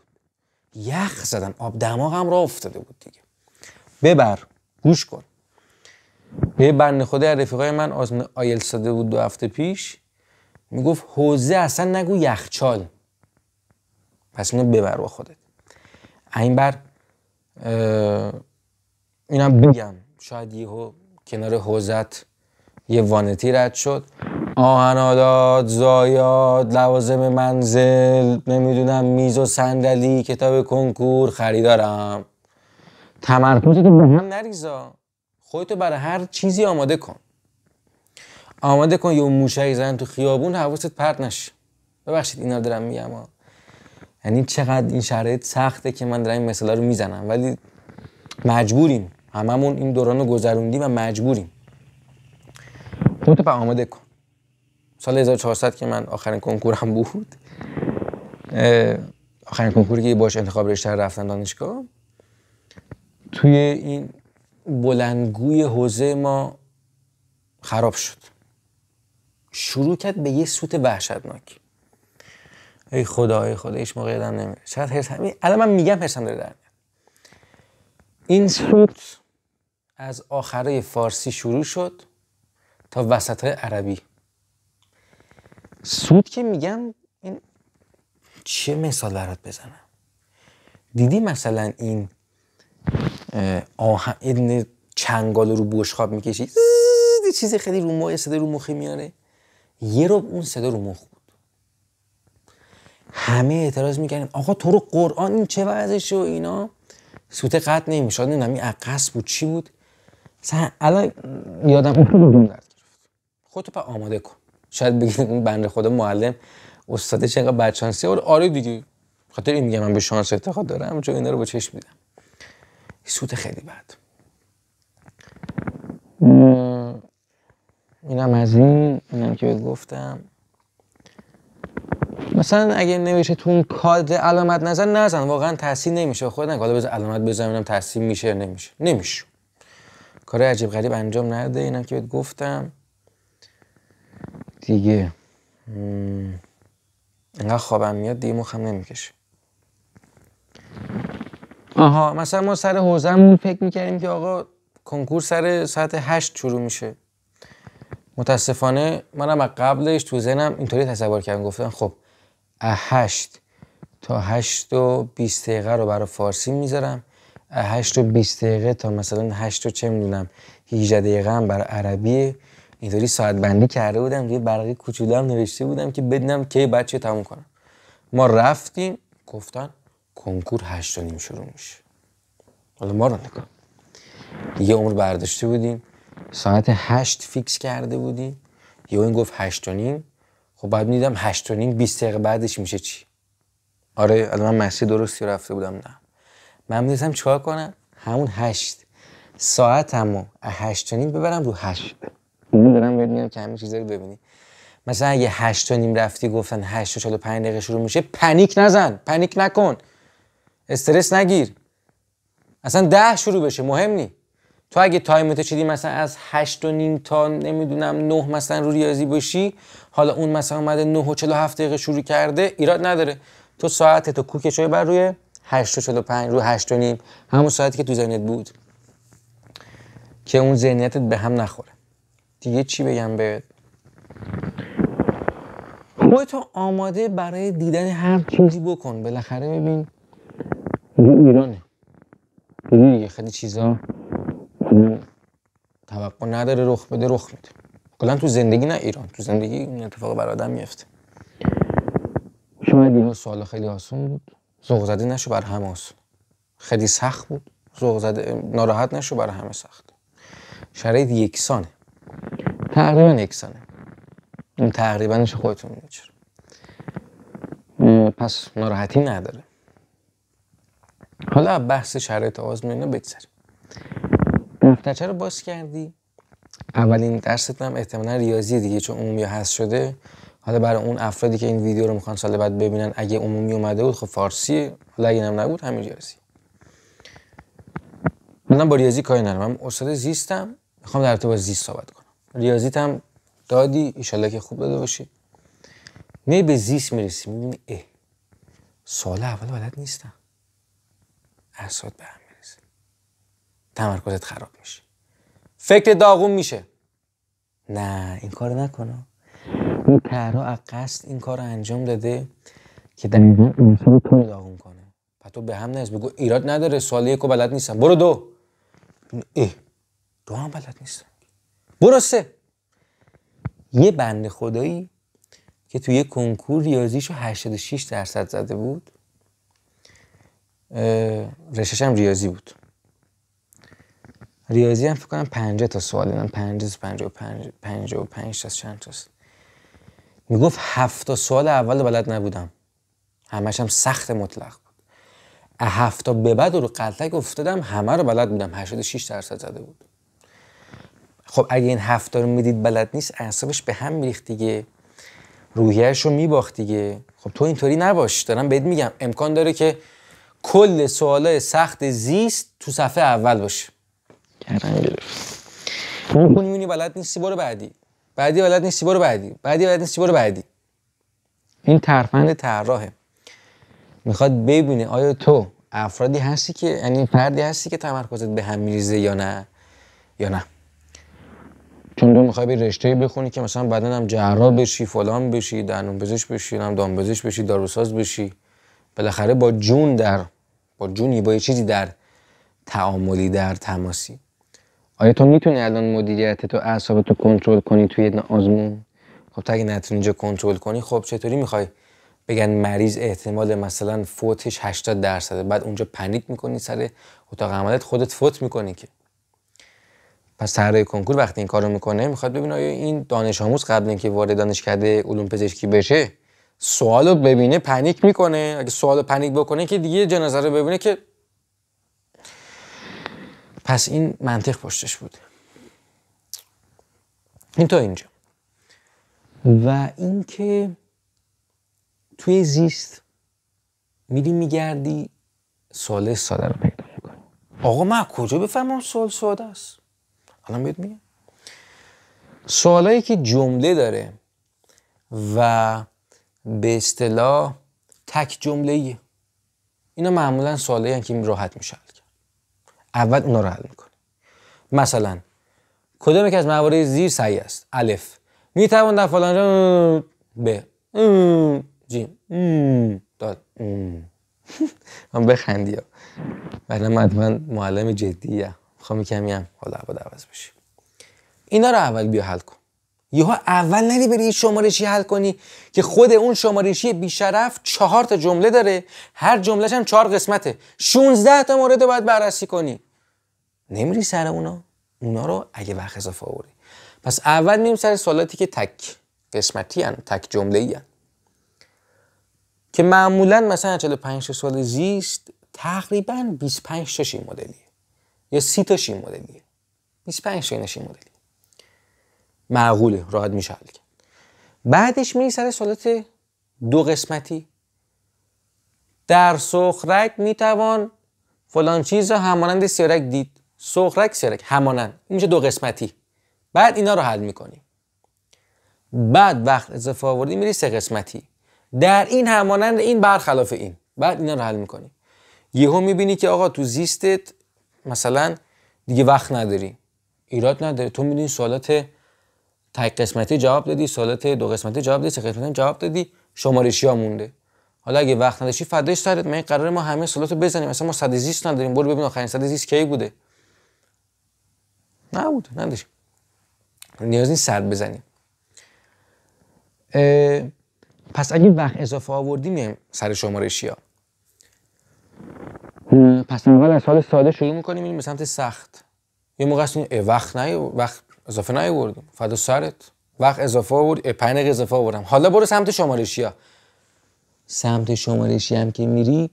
یخ زدم. آب دماغم را افتاده بود دیگه ببر گوش کن به بند خدا رفیقای من آزمون آیل داده بود دو هفته پیش میگفت حوزه اصلا نگو یخچال پس اینو ببر با خودت این بر اینم بگم شاید یهو کنار حوزت یه وانتی رد شد آهناداد، زایاد، لوازم منزل نمیدونم میز و صندلی کتاب کنکور خریدارم تمرکزتو به هم نریزا خودتو برای هر چیزی آماده کن آماده کن یه موشک زن تو خیابون حواست پرت نشه ببخشید اینا دارم میگم یعنی چقدر این شرایط سخته که من دارم این مثلا رو میزنم ولی مجبوریم هممون این دوران رو گذروندیم و مجبوریم تو به آماده کن سال 1400 که من آخرین کنکورم بود آخرین کنکوری که باش انتخاب رشته رفتن دانشگاه توی این بلندگوی حوزه ما خراب شد شروع کرد به یه سوت وحشتناک ای خدا ای خدا هیچ موقع یادم نمیره شاید همین الان من میگم هرسم داره در این سوت از آخره فارسی شروع شد تا وسط عربی سوت که میگم این چه مثال برات بزنم دیدی مثلا این آهن این چنگال رو بوشخاب میکشی چیزی خیلی رو رو مخی میاره یه رو اون صدا رو مخ بود همه اعتراض میکردیم آقا تو رو قرآن این چه وضعشه و اینا سوته قطع نمیشد نمیدونم این عقص بود چی بود الان یادم خودتو پر آماده کن شاید بگید اون بند خدا معلم استاد اینقدر بچانسی آره آره دیگه خاطر این میگم من به شانس اعتقاد دارم چون این رو با چشم دیدم سوت خیلی بد اینم از این اینم که گفتم مثلا اگه نمیشه تو اون کادر علامت نظر نزن واقعا تحصیل نمیشه خود نگاه بذار علامت بزنم تحصیل میشه نمیشه نمیشه کار عجیب غریب انجام نده اینم که گفتم دیگه انقدر خوابم میاد دیگه مخم نمیکشه آها مثلا ما سر حوزه فکر میکردیم که آقا کنکور سر ساعت هشت شروع میشه متاسفانه منم از قبلش تو ذهنم اینطوری تصور کردم گفتم خب هشت تا هشت و 20 دقیقه رو برای فارسی میذارم هشت و 20 دقیقه تا مثلا هشت و چه میدونم 18 دقیقه هم برای عربی اینطوری ساعت بندی کرده بودم یه برقی کوچولو هم نوشته بودم که بدنم کی بچه تموم کنم ما رفتیم گفتن کنکور هشت و نیم شروع میشه حالا ما رو نکن یه عمر برداشته بودیم ساعت هشت فیکس کرده بودی یا این گفت هشت و نیم خب بعد میدم هشت و نیم بیست دقیقه بعدش میشه چی آره الان من مسیر درستی رفته بودم نه من میدونستم چهار کنم همون هشت ساعت رو هشت و نیم ببرم رو هشت اینو دارم بهت که همه چیزا رو ببینی مثلا اگه هشت و نیم رفتی گفتن هشت و چهل و پنج دقیقه شروع میشه پنیک نزن پنیک نکن استرس نگیر اصلا ده شروع بشه مهم نی تو اگه تایم چیدی مثلا از 8 نیم تا نمیدونم 9 مثلا رو ریاضی باشی حالا اون مثلا اومده 9 و 47 دقیقه شروع کرده ایراد نداره تو ساعت تو کوکش بر روی 8 و 45 رو 8 نیم همون ساعتی که تو ذهنت بود که اون ذهنیتت به هم نخوره دیگه چی بگم بهت تو آماده برای دیدن هر چیزی بکن بالاخره ببین ایرانه دیگه خیلی چیزا توقع نداره رخ بده رخ میده کلا تو زندگی نه ایران تو زندگی این اتفاق بر آدم میفته شاید این سوال خیلی آسون بود ذوق زده نشو بر همه آسون خیلی سخت بود ذوق زده ناراحت نشو بر همه سخت شرایط یکسانه تقریبا یکسانه این تقریبا خودتون میدونید چرا پس ناراحتی نداره حالا بحث شرایط آزمینه بگذاریم دفترچه رو باز کردی اولین درست هم احتمالا ریاضی دیگه چون عمومی هست شده حالا برای اون افرادی که این ویدیو رو میخوان سال بعد ببینن اگه عمومی اومده بود خب فارسی حالا اگه هم نبود همین ریاضی من با ریاضی کاری ندارم من استاد زیستم میخوام در با زیست صحبت کنم ریاضی هم دادی ایشالله که خوب داده باشی می به زیست میرسی میبینی اه سال اول بلد نیستم اعصاب به تمرکزت خراب میشه فکر داغون میشه نه این کار نکنه این رو از قصد این کار رو انجام داده که دقیقا انسان تو داغون کنه و تو به هم نرس بگو ایراد نداره سال یک و بلد نیستم برو دو ای دو هم بلد نیستم برو سه یه بند خدایی که توی یه کنکور ریاضیشو 86 درصد زده بود رشش ریاضی بود ریاضی هم فکر کنم 50 تا سوال دادن 50 تا 55 55 تا چند تاست میگفت هفت سوال اول بلد نبودم همش هم سخت مطلق بود هفت تا به بعد رو قلتک افتادم همه رو بلد بودم 86 درصد زده بود خب اگه این هفت تا رو میدید بلد نیست اعصابش به هم میریخت دیگه روحیهش رو میباخت دیگه خب تو اینطوری نباش دارم بهت میگم امکان داره که کل سوالای سخت زیست تو صفحه اول باشه کردن میکنی خب. میبینی بلد برو بعدی بعدی بلد نیستی برو بعدی بعدی بلد نیستی برو بعدی این ترفند طراحه میخواد ببینه آیا تو افرادی هستی که یعنی فردی هستی که تمرکزت به هم میریزه یا نه یا نه چون تو میخوای به رشته بخونی که مثلا بعدا هم جراح بشی فلان بشی دندون پزشک بشی هم بزش بشی داروساز بشی بالاخره با جون در با جونی با یه چیزی در تعاملی در تماسی آیا تو میتونی الان مدیریت تو رو کنترل کنی توی یه آزمون خب تا اگه نتونی اینجا کنترل کنی خب چطوری میخوای بگن مریض احتمال مثلا فوتش 80 درصده بعد اونجا پنیک میکنی سر اتاق عملت خودت فوت میکنی که پس طراح کنکور وقتی این کارو میکنه میخواد ببینه آیا این دانش آموز قبل اینکه وارد دانشکده علوم پزشکی بشه سوالو ببینه پنیک میکنه اگه سوالو پنیک بکنه که دیگه جنازه رو ببینه که پس این منطق پشتش بود این تا اینجا و اینکه توی زیست میری میگردی ساله ساده رو پیدا میکنی آقا من کجا بفهمم سال ساده است حالا بهت میگم سوالایی که جمله داره و به اصطلاح تک جمله اینا معمولا سوالایی که راحت میشن اول اونا رو حل میکنه مثلا کدام یکی از موارد زیر صحیح است الف می توان در فلان جا ب جیم داد من بخندی ها برای من معلم جدیه میخوام کمی هم حالا عباد عوض بشی اینا رو اول بیا حل کن یه اول نری بری شمارشی حل کنی که خود اون شمارشی بیشرف چهار تا جمله داره هر جملهش هم چهار قسمته 16 تا مورد باید بررسی کنی نمیری سر اونا اونا رو اگه وقت اضافه آوری پس اول میریم سر سوالاتی که تک قسمتی هن. تک جمله ای که معمولا مثلا 45 سال زیست تقریبا 25 تاش این مدلیه یا 30 تاش این مدلیه 25 تا اینش این مدلیه معقوله راحت میشه حل کرد بعدش میری سر سوالات دو قسمتی در سخرک میتوان فلان چیز را همانند سیارک دید سخرک سرک همانند این میشه دو قسمتی بعد اینا رو حل میکنی بعد وقت اضافه آوردی میری سه قسمتی در این همانند این برخلاف این بعد اینا رو حل میکنی یهو میبینی که آقا تو زیستت مثلا دیگه وقت نداری ایراد نداره تو میدونی سوالات تک قسمتی جواب دادی سوالات دو قسمتی جواب دادی سه قسمتی جواب دادی شمارشی ها مونده حالا اگه وقت نداشتی فدایش سرت من قرار ما همه سوالات بزنیم مثلا ما صد زیست نداریم برو ببین آخرین صد زیست کی بوده نبود نیاز نیست سر بزنیم پس اگه وقت اضافه آوردیم میایم سر شمارشی ها پس اول از حال ساده شروع میکنیم میریم به سمت سخت یه موقع است وقت نه وقت اضافه بردم فدا سرت وقت اضافه آورد پنق اضافه آوردم حالا برو سمت شمارشی ها سمت شمارشی هم که میری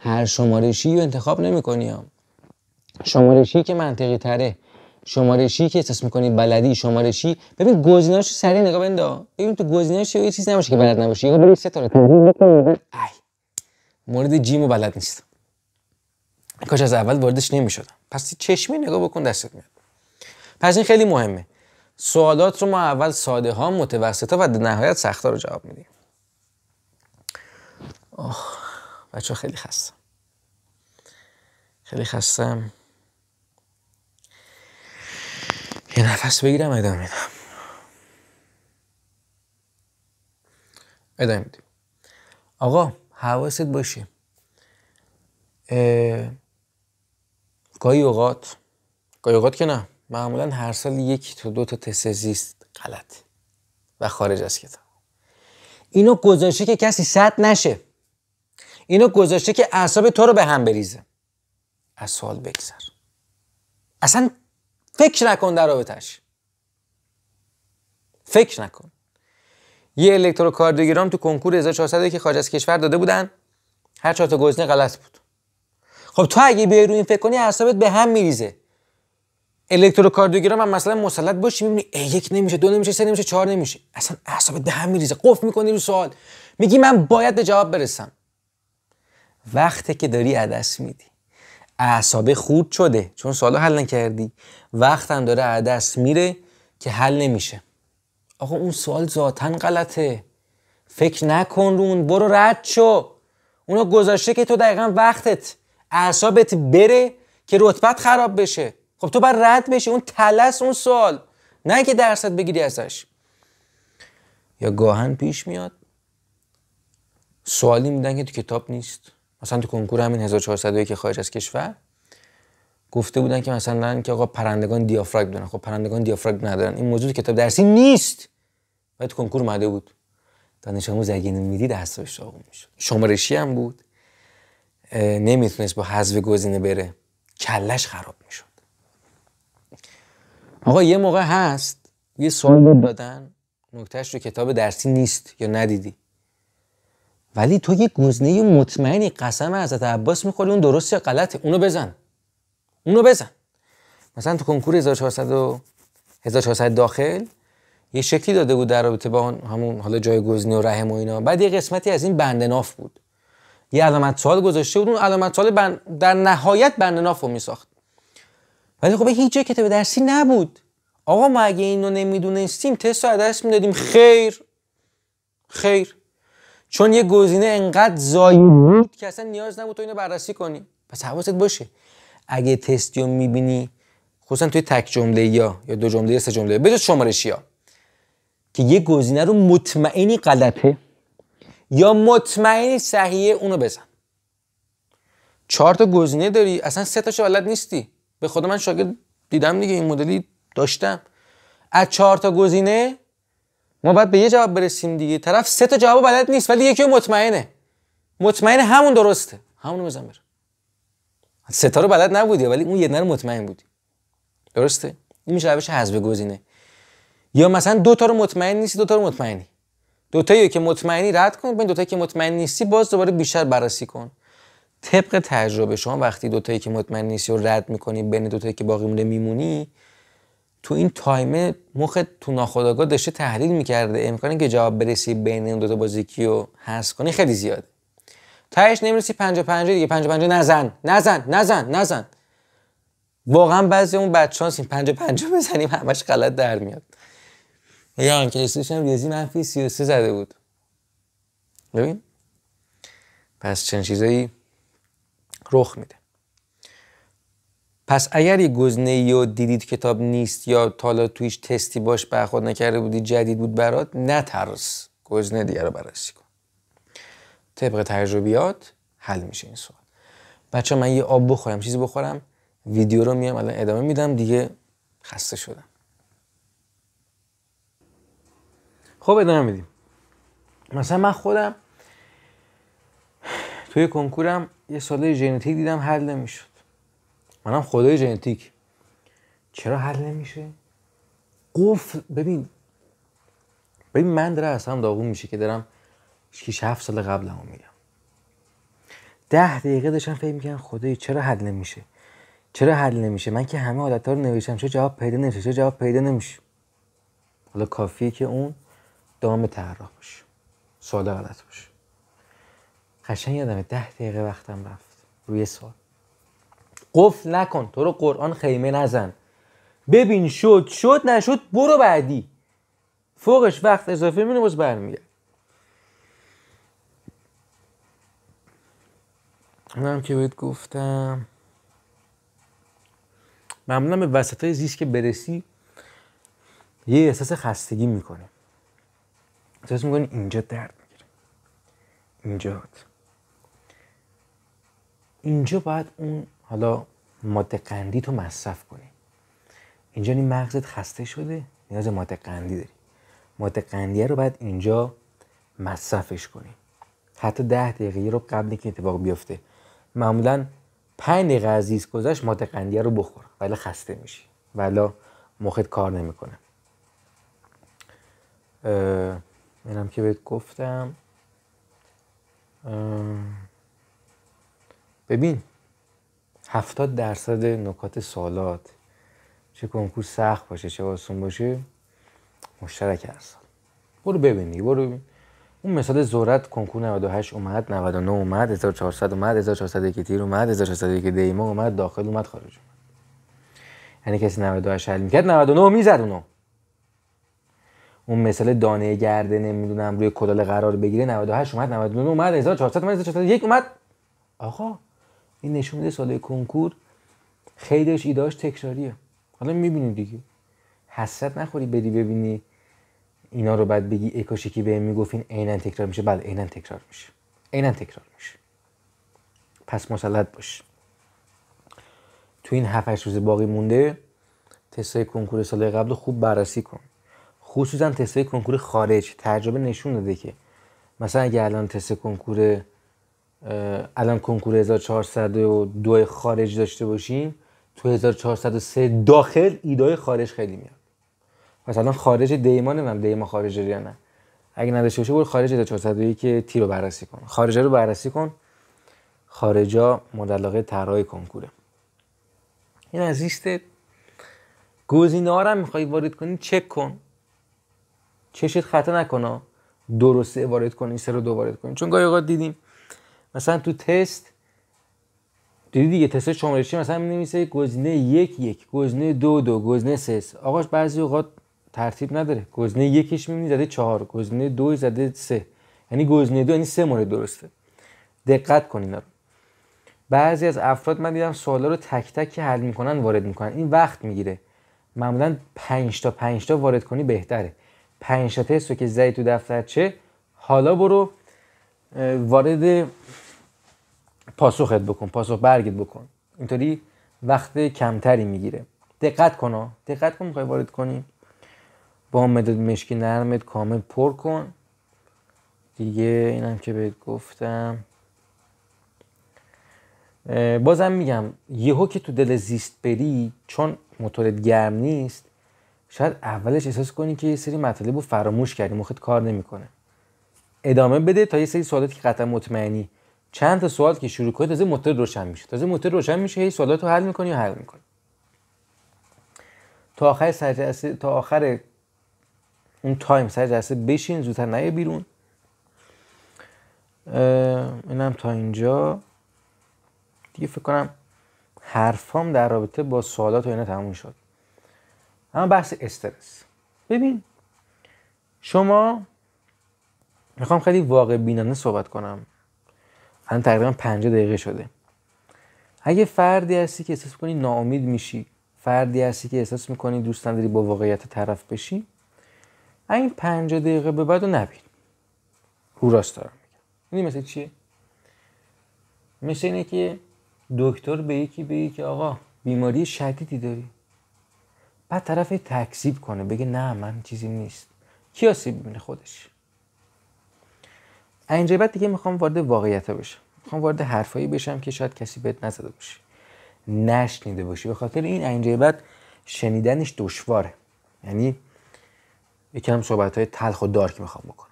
هر شمارشی رو انتخاب نمیکنی کنیم شماره که منطقی تره شماره که احساس میکنی بلدی شماره ببین گزینه‌اشو سریع نگاه بندا ببین تو گزینه‌اش یه چیز نمیشه که بلد نباشی یهو ببین سه تا مورد جیمو بلد نیست کاش از اول واردش نمیشدم پس چشمی نگاه بکن دستت میاد پس این خیلی مهمه سوالات رو ما اول ساده ها ها و در نهایت سخت ها رو جواب میدیم آه بچه خیلی خستم خیلی خستم یه نفس بگیرم ادامه میدم ادامه میدیم آقا حواست باشه گاهی اوقات گاهی اوقات که نه معمولا هر سال یکی تا دو تا تست زیست غلط و خارج از کتاب اینو گذاشته که کسی صد نشه اینو گذاشته که اعصاب تو رو به هم بریزه از سوال بگذر اصلا فکر نکن در رابطش فکر نکن یه الکتروکاردیوگرام تو کنکور 1400 که خارج از کشور داده بودن هر چهار تا گزینه غلط بود خب تو اگه بیای روی این فکر کنی اعصابت به هم میریزه الکتروکاردیوگرام هم مثلا مسلط باشی میبینی یک نمیشه دو نمیشه سه نمیشه چهار نمیشه اصلا اعصابت به هم میریزه قفل میکنی رو سوال میگی من باید به جواب برسم وقتی که داری عدس میدی اعصابه خود شده چون سالا حل نکردی وقت هم داره دست میره که حل نمیشه آقا اون سوال ذاتا غلطه فکر نکن رو اون برو رد شو اونو گذاشته که تو دقیقا وقتت اعصابت بره که رتبت خراب بشه خب تو بر رد بشه اون تلس اون سوال نه که درصد بگیری ازش یا گاهن پیش میاد سوالی میدن که تو کتاب نیست مثلا تو کنکور همین 1401 که خارج از کشور گفته بودن که مثلا که آقا پرندگان دیافراگم دارن خب پرندگان دیافراگم ندارن این موضوع کتاب درسی نیست و تو کنکور اومده بود دانش آموز اگه نمیدید حسابش داغون میشد شمارشی هم بود نمیتونست با حذف گزینه بره کلش خراب میشد آقا یه موقع هست یه سوال دادن نکتهش رو کتاب درسی نیست یا ندیدی ولی تو یه مطمئنی قسم حضرت عباس میخوری اون درست یا غلطه اونو بزن اونو بزن مثلا تو کنکور 1400 و 1400 داخل یه شکلی داده بود در رابطه با همون حالا جای گوزنی و رحم و اینا بعد یه قسمتی از این بند ناف بود یه علامت سوال گذاشته بود اون علامت سوال بند... در نهایت بند ناف رو میساخت ولی خب هیچ جای کتاب درسی نبود آقا ما اگه اینو نمیدونستیم تست رو دست میدادیم خیر خیر چون یه گزینه انقدر زایی بود که اصلا نیاز نبود تو اینو بررسی کنی پس حواست باشه اگه تستیو میبینی خصوصا توی تک جمله یا یا دو جمله یا سه جمله بجز شمارشی ها که یه گزینه رو مطمئنی غلطه یا مطمئنی صحیحه اونو بزن چهار تا گزینه داری اصلا سه تاشو بلد نیستی به خود من شاگرد دیدم دیگه این مدلی داشتم از چهار تا گزینه ما باید به یه جواب برسیم دیگه طرف سه تا جواب بلد نیست ولی یکی مطمئنه مطمئن همون درسته همون بزن بره سه تا رو بلد نبودی ولی اون یه رو مطمئن بودی درسته این میشه روش حذف گزینه یا مثلا دو تا رو مطمئن نیستی دو تا رو مطمئنی دو تایی که مطمئنی رد کن بین دو تایی که مطمئن نیستی باز دوباره بیشتر بررسی کن طبق تجربه شما وقتی دو تایی که مطمئن نیستی رو رد میکنی بین دو تایی که باقی مونده میمونی تو این تایمه مخ تو ناخداگاه داشته تحلیل میکرده امکانی که جواب برسی بین این دوتا بازیکی رو هست کنی خیلی زیاده تایش نمیرسی پنجا پنجا دیگه پنجا نزن نزن نزن نزن واقعا بعضی اون این پنجا پنجا بزنیم همش غلط در میاد یا که هم ریزی منفی 33 زده بود ببین پس چند چیزایی رخ میده پس اگر یه گزینه یا دیدید کتاب نیست یا تالا تویش تستی باش برخورد نکرده بودی جدید بود برات نترس گزینه دیگه رو بررسی کن طبق تجربیات حل میشه این سوال بچه من یه آب بخورم چیزی بخورم ویدیو رو میام الان ادامه میدم دیگه خسته شدم خب ادامه میدیم مثلا من خودم توی کنکورم یه ساله ژنتیک دیدم حل نمیشد منم خدای ژنتیک چرا حل نمیشه قفل ببین ببین من داره اصلا داغون میشه که دارم 6 7 سال قبل هم میگم ده دقیقه داشتم فکر میکنم خدای چرا حل نمیشه چرا حل نمیشه من که همه عادت رو نوشتم چه جواب پیدا نمیشه چه جواب پیدا نمیشه حالا کافیه که اون دام طراح باشه سوال غلط باشه قشنگ یادمه ده دقیقه وقتم رفت روی سوال قفل نکن تو رو قرآن خیمه نزن ببین شد شد نشد برو بعدی فوقش وقت اضافه میره باز برمیگرد اونم که بهت گفتم معمولا به وسط های زیست که برسی یه احساس خستگی میکنه احساس میکنی اینجا درد میگیره اینجا اینجا باید اون حالا ماده قندی تو مصرف کنی اینجا این مغزت خسته شده نیاز ماده قندی داری ماده قندیه رو باید اینجا مصرفش کنی حتی ده دقیقه رو قبلی که اتفاق بیفته معمولا پنج دقیقه عزیز گذشت ماده قندیه رو بخور ولی خسته میشی ولی مخت کار نمیکنه اینم که بهت گفتم ببین هفتاد درصد نکات سوالات چه کنکور سخت باشه چه آسون باشه مشترک هست برو ببینی، برو ببین اون مثال زورت کنکور 98 اومد 99 اومد 1400 اومد 1401 تیر اومد 1401 دیما اومد داخل اومد خارج اومد یعنی کسی 98 حل میکرد 99 میزد اونو اون مثال دانه گرده نمیدونم روی کلال قرار بگیره 98 اومد 99 اومد 1400 اومد 1401 اومد آقا این نشون میده سال کنکور خیلیش ایداش تکراریه حالا میبینید دیگه حسرت نخوری بری ببینی اینا رو بعد بگی اکاشی که بهم میگفتین تکرار میشه بله عینا تکرار میشه عینا تکرار میشه پس مسلط باش تو این 7 روز باقی مونده تستای کنکور سال قبل خوب بررسی کن خصوصا تستای کنکور خارج تجربه نشون داده که مثلا اگه الان تست کنکور الان کنکور 1402 خارج داشته باشیم تو 1403 داخل ایدای خارج خیلی میاد مثلا خارج دیمان من دیما خارج یا نه اگه نداشته باشه برو خارج 1401 که تی رو بررسی کن خارجا رو بررسی کن خارجا مدلقه طراحی کنکوره این از لیست گزینه ها هم میخوای وارد کنی چک کن چشت خطا نکنه درسته وارد کنی سر رو دو وارد کنی چون گاهی اوقات دیدیم مثلا تو تست دیدی دیگه تست شماره چی مثلا می‌نویسه گزینه یک یک گزینه دو دو گزینه سه آقاش بعضی اوقات ترتیب نداره گزینه یکیش میبینی زده چهار گزینه دو زده سه یعنی گزینه دو یعنی سه مورد درسته دقت کنین. رو بعضی از افراد من دیدم سوالا رو تک تک حل میکنن وارد میکنن این وقت میگیره معمولا 5 تا 5 تا وارد کنی بهتره 5 تا تستو که زدی تو دفتر چه حالا برو وارد پاسخت بکن پاسخ برگت بکن اینطوری وقت کمتری میگیره دقت کن دقت کن میخوای وارد کنی با مداد مشکی نرمت کامل پر کن دیگه اینم که بهت گفتم بازم میگم یهو که تو دل زیست بری چون موتورت گرم نیست شاید اولش احساس کنی که یه سری مطالب رو فراموش کردی مخت کار نمیکنه ادامه بده تا یه سری سوالاتی که قطعا مطمئنی چند تا سوال که شروع کنی تازه موتور روشن میشه تازه موتور روشن میشه هی سوالات رو حل میکنی و حل میکنی تا آخر سر تا آخر اون تایم سر جلسه بشین زودتر نیا بیرون اینم تا اینجا دیگه فکر کنم حرفام در رابطه با سوالات و اینا تموم شد اما بحث استرس ببین شما میخوام خیلی واقع بینانه صحبت کنم الان تقریبا 50 دقیقه شده اگه فردی هستی که احساس کنی ناامید میشی فردی هستی که احساس میکنی دوست نداری با واقعیت طرف بشی این 50 دقیقه به بعد رو نبین راست دارم میگم مثل چیه مثل اینه که دکتر به یکی بگی که آقا بیماری شدیدی داری بعد طرف تکذیب کنه بگه نه من چیزی نیست کی آسیب میبینه خودش اینجای بعد دیگه میخوام وارد واقعیت بشم میخوام وارد حرفایی بشم که شاید کسی بهت نزده باشه نشنیده باشی به خاطر این اینجای بعد شنیدنش دشواره یعنی یکم صحبت های تلخ و دارک میخوام بکنم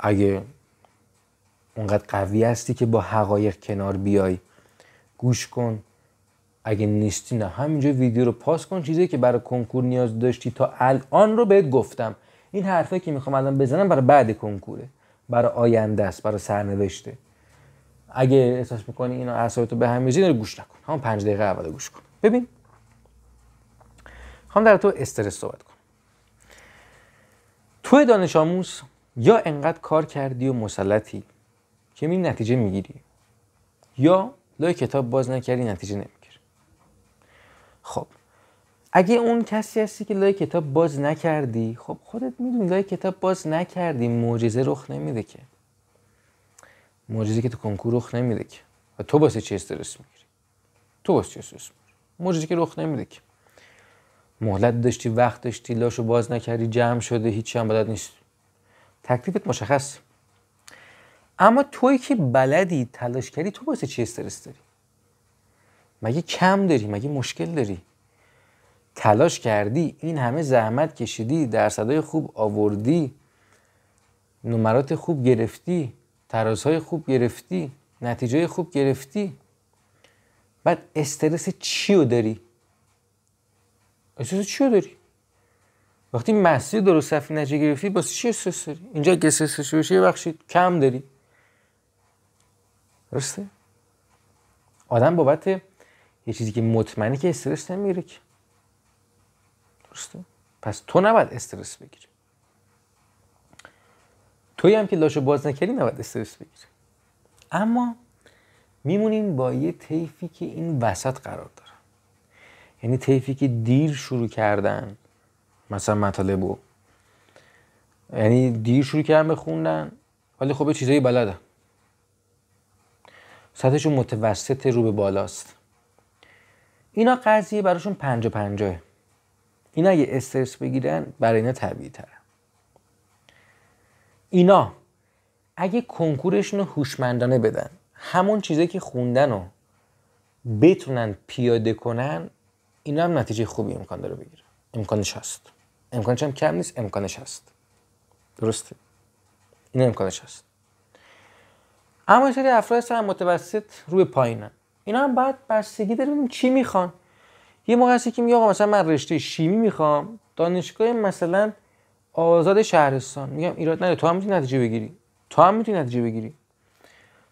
اگه اونقدر قوی هستی که با حقایق کنار بیای گوش کن اگه نیستی نه همینجا ویدیو رو پاس کن چیزی که برای کنکور نیاز داشتی تا الان رو بهت گفتم این حرفه که میخوام الان بزنم برای بعد کنکوره برای آینده است برای سرنوشته اگه احساس میکنی اینو اعصابتو به هم رو گوش نکن همون پنج دقیقه اول گوش کن ببین میخوام در تو استرس صحبت کن تو دانش آموز یا انقدر کار کردی و مسلطی که می نتیجه میگیری یا لای کتاب باز نکردی نتیجه نمیگیری خب اگه اون کسی هستی که لای کتاب باز نکردی خب خودت میدونی لای کتاب باز نکردی معجزه رخ نمیده که معجزه که تو کنکور رخ نمیده که و تو واسه چی استرس میگیری تو واسه چی استرس معجزه که رخ نمیده که مهلت داشتی وقت داشتی لاشو باز نکردی جمع شده هیچ هم بلد نیست تکلیفت مشخص اما توی که بلدی تلاش کردی تو واسه چی استرس داری مگه کم داری مگه مشکل داری تلاش کردی این همه زحمت کشیدی صدای خوب آوردی نمرات خوب گرفتی ترازهای خوب گرفتی نتیجه خوب گرفتی بعد استرس چی رو داری استرس چی رو داری وقتی مسیر درست صفی نجه گرفتی باز چی استرس داری اینجا اگه استرس بشه بخشید، کم داری درسته آدم بابت یه چیزی که مطمئنه که استرس نمیره که پس تو نباید استرس بگیری توی هم که لاشو باز نکردی نباید استرس بگیری اما میمونیم با یه طیفی که این وسط قرار داره یعنی طیفی که دیر شروع کردن مثلا مطالبو یعنی دیر شروع کردن بخوندن ولی خب چیزایی بلدن سطحشون متوسط رو به بالاست اینا قضیه براشون پنجا پنجاه اینا اگه استرس بگیرن برای اینا طبیعی تره اینا اگه کنکورشون رو هوشمندانه بدن همون چیزی که خوندن رو بتونن پیاده کنن اینا هم نتیجه خوبی امکان داره بگیره امکانش هست امکانش هم کم نیست امکانش هست درسته این امکانش هست اما سری افراد هم متوسط روی پایینن اینا هم باید بستگی داره چی میخوان یه موقع هستی که میگه آقا مثلا من رشته شیمی میخوام دانشگاه مثلا آزاد شهرستان میگم ایراد نداره تو هم میتونی نتیجه بگیری تو هم میتونی نتیجه بگیری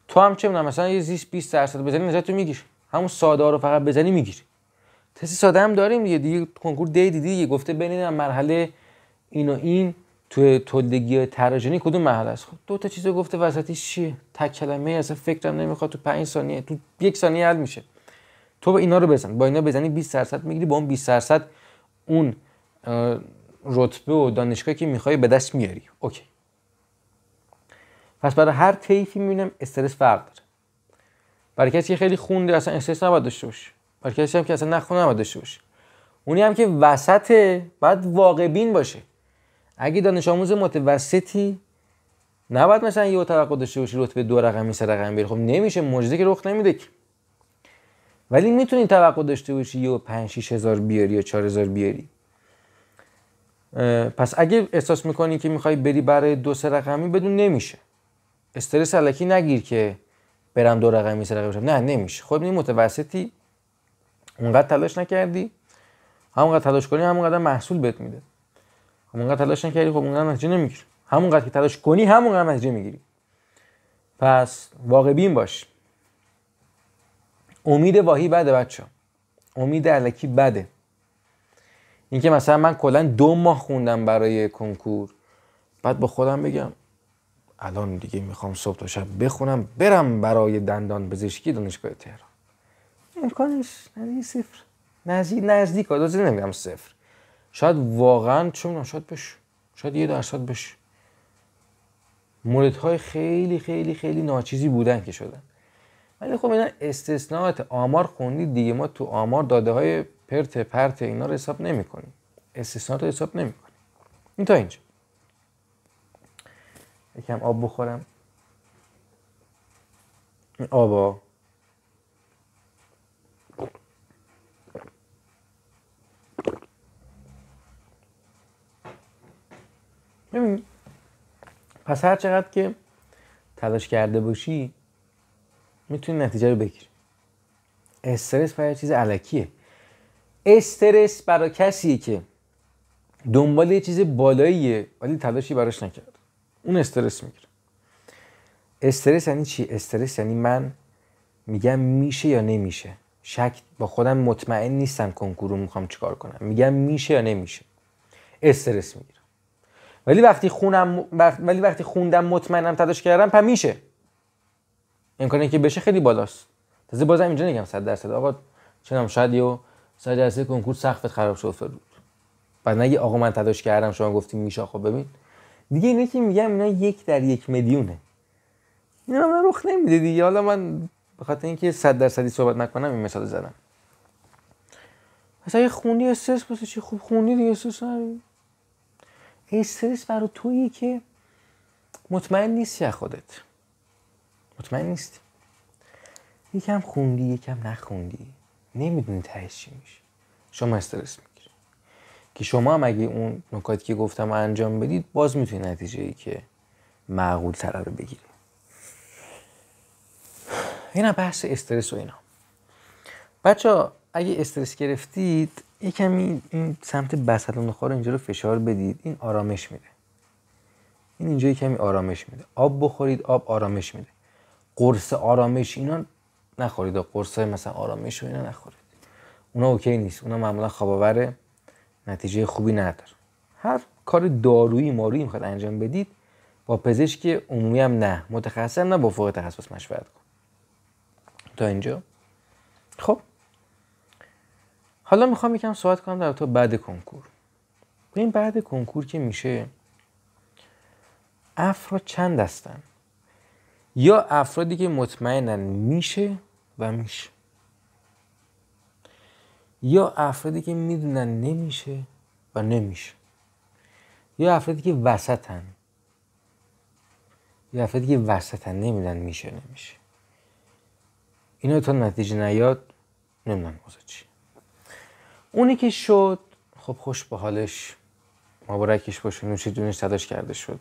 تو هم چه مثلا یه زیست 20 درصد بزنی نتیجه تو میگیری همون ساده ها رو فقط بزنی میگیری تست ساده هم داریم دیگه دیگه کنکور دی دیدی دیگه گفته ببینید مرحله این این تو تولدگی تراژنی کدوم مرحله است خب دو تا چیزو گفته وسطی چیه تک کلمه اصلا فکرم نمیخواد تو 5 ثانیه تو یک ثانیه حل میشه تو با اینا رو بزن با اینا بزنی 20 درصد میگیری با اون 20 درصد اون رتبه و دانشگاهی که میخوای به دست میاری اوکی پس برای هر تیفی میبینم استرس فرق داره برای کسی که خیلی خونده اصلا استرس نباید داشته باشه برای کسی هم که اصلا نخونه نباید داشته باشه اونی هم که وسطه بعد واقع بین باشه اگه دانش آموز متوسطی نباید مثلا یه توقع داشته باشی رتبه دو رقمی سه رقم بری خب نمیشه معجزه که رخ نمیده که ولی میتونی توقع داشته باشی یه 5 6 هزار بیاری یا 4 هزار بیاری پس اگه احساس میکنی که میخوای بری برای دو سه رقمی بدون نمیشه استرس علکی نگیر که برم دو رقمی سه رقمی نه نمیشه خب این متوسطی اونقدر تلاش نکردی همونقدر تلاش کنی همونقدر محصول بهت میده همونقدر تلاش نکردی خب اونقدر نتیجه نمیگیری همونقدر که تلاش کنی همونقدر نتیجه میگیری پس واقع بین باش امید واهی بده بچه امید علکی بده اینکه مثلا من کلا دو ماه خوندم برای کنکور بعد با خودم بگم الان دیگه میخوام صبح تا شب بخونم برم برای دندان پزشکی دانشگاه تهران امکانش نزدیک صفر نزدیک نزدیک آدرس نمیگم صفر شاید واقعا چون شاید بشه شاید یه درصد بشه موردهای خیلی خیلی خیلی ناچیزی بودن که شدن ولی خب اینا استثناءات آمار خوندید دیگه ما تو آمار داده های پرت پرت اینا رو حساب نمیکنیم استثناءات رو حساب نمیکنیم این تا اینجا یکم آب بخورم این آبا ببین پس هر چقدر که تلاش کرده باشی میتونی نتیجه رو بگیری استرس برای چیز علکیه استرس برای کسیه که دنبال یه چیز بالاییه ولی تلاشی براش نکرد اون استرس میگیره استرس یعنی چی؟ استرس یعنی من میگم میشه یا نمیشه شک با خودم مطمئن نیستم کنکور رو میخوام چیکار کنم میگم میشه یا نمیشه استرس میگیرم ولی وقتی خونم ولی وقتی خوندم مطمئنم تلاش کردم پس میشه امکانی که بشه خیلی بالاست تازه بازم اینجا نگم 100 درصد آقا چنم شاید یو سر جلسه کنکور سقفت خراب شد فرود بعد نه آقا من تداش کردم شما گفتیم میشه خب ببین دیگه اینا که میگم اینا یک در یک میلیونه اینا من رخ نمیده دیگه حالا من به خاطر اینکه 100 درصدی صحبت نکنم این مثال زدم مثلا یه خونی استرس باشه چی خوب خونی دیگه استرس این استرس برای تویی که مطمئن نیستی از خودت مطمئن نیستی یکم خوندی یکم نخوندی نمیدونی تهش چی میشه شما استرس میگیری که شما هم اگه اون نکاتی که گفتم انجام بدید باز میتونی نتیجه که معقول تره رو بگیری اینا بحث استرس و اینا بچه اگه استرس گرفتید یه این سمت بسطلون رو اینجا رو فشار بدید این آرامش میده این اینجا یه کمی آرامش میده آب بخورید آب آرامش میده قرص آرامش اینا نخورید قرص مثلا آرامش اینا نخورید اونا اوکی نیست اونا معمولا خواب نتیجه خوبی ندار هر کار دارویی مارویی میخواد انجام بدید با پزشک عمومی هم نه متخصص نه با فوق تخصص مشورت کن تا اینجا خب حالا میخوام یکم صحبت کنم در تو بعد کنکور این بعد کنکور که میشه افراد چند هستن یا افرادی که مطمئنن میشه و میشه یا افرادی که میدونن نمیشه و نمیشه یا افرادی که وسطن یا افرادی که وسطن نمیدن میشه نمیشه اینا تا نتیجه نیاد نمیدن اوضاع چی اونی که شد خب خوش به حالش مبارکش باشه دونش تداش کرده شد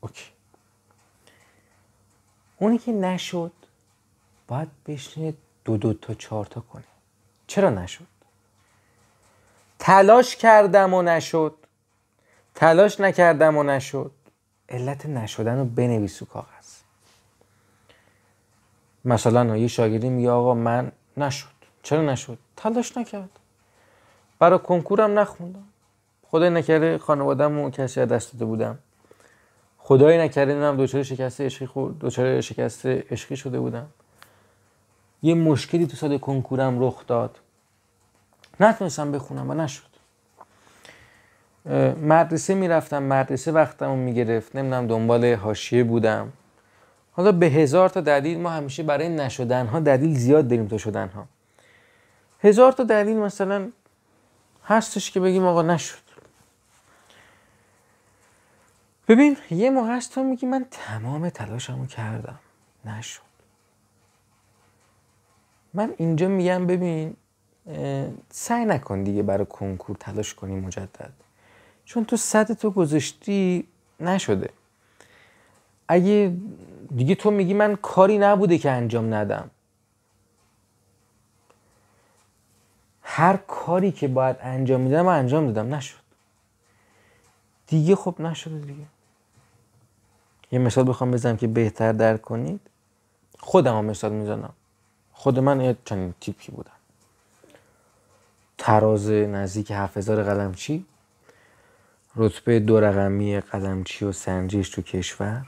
اوکی اونی که نشد باید بشنه دو دو تا چهار تا کنه چرا نشد تلاش کردم و نشد تلاش نکردم و نشد علت نشدن رو بنویس کاغذ مثلا یه شاگردی میگه آقا من نشد چرا نشد تلاش نکرد برای کنکورم نخوندم خدا نکره خانوادم و کسی دست داده بودم خدایی نکرده نمیدونم شکسته شکست عشقی خورد شکست عشقی شده بودم یه مشکلی تو سال کنکورم رخ داد نتونستم بخونم و نشد مدرسه میرفتم مدرسه وقتم رو میگرفت نمیدونم دنبال حاشیه بودم حالا به هزار تا دلیل ما همیشه برای نشدن دلیل زیاد داریم تا شدن هزار تا دلیل مثلا هستش که بگیم آقا نشد ببین یه موقع هست تو میگی من تمام تلاشمو کردم نشد من اینجا میگم ببین سعی نکن دیگه برای کنکور تلاش کنی مجدد چون تو صد تو گذاشتی نشده اگه دیگه تو میگی من کاری نبوده که انجام ندم هر کاری که باید انجام میدم انجام دادم نشد دیگه خب نشده دیگه یه مثال بخوام بزنم که بهتر درک کنید خودم هم مثال میزنم خود من یه چنین تیپی بودم تراز نزدیک 7000 قلمچی رتبه دو رقمی قلمچی و سنجش تو کشور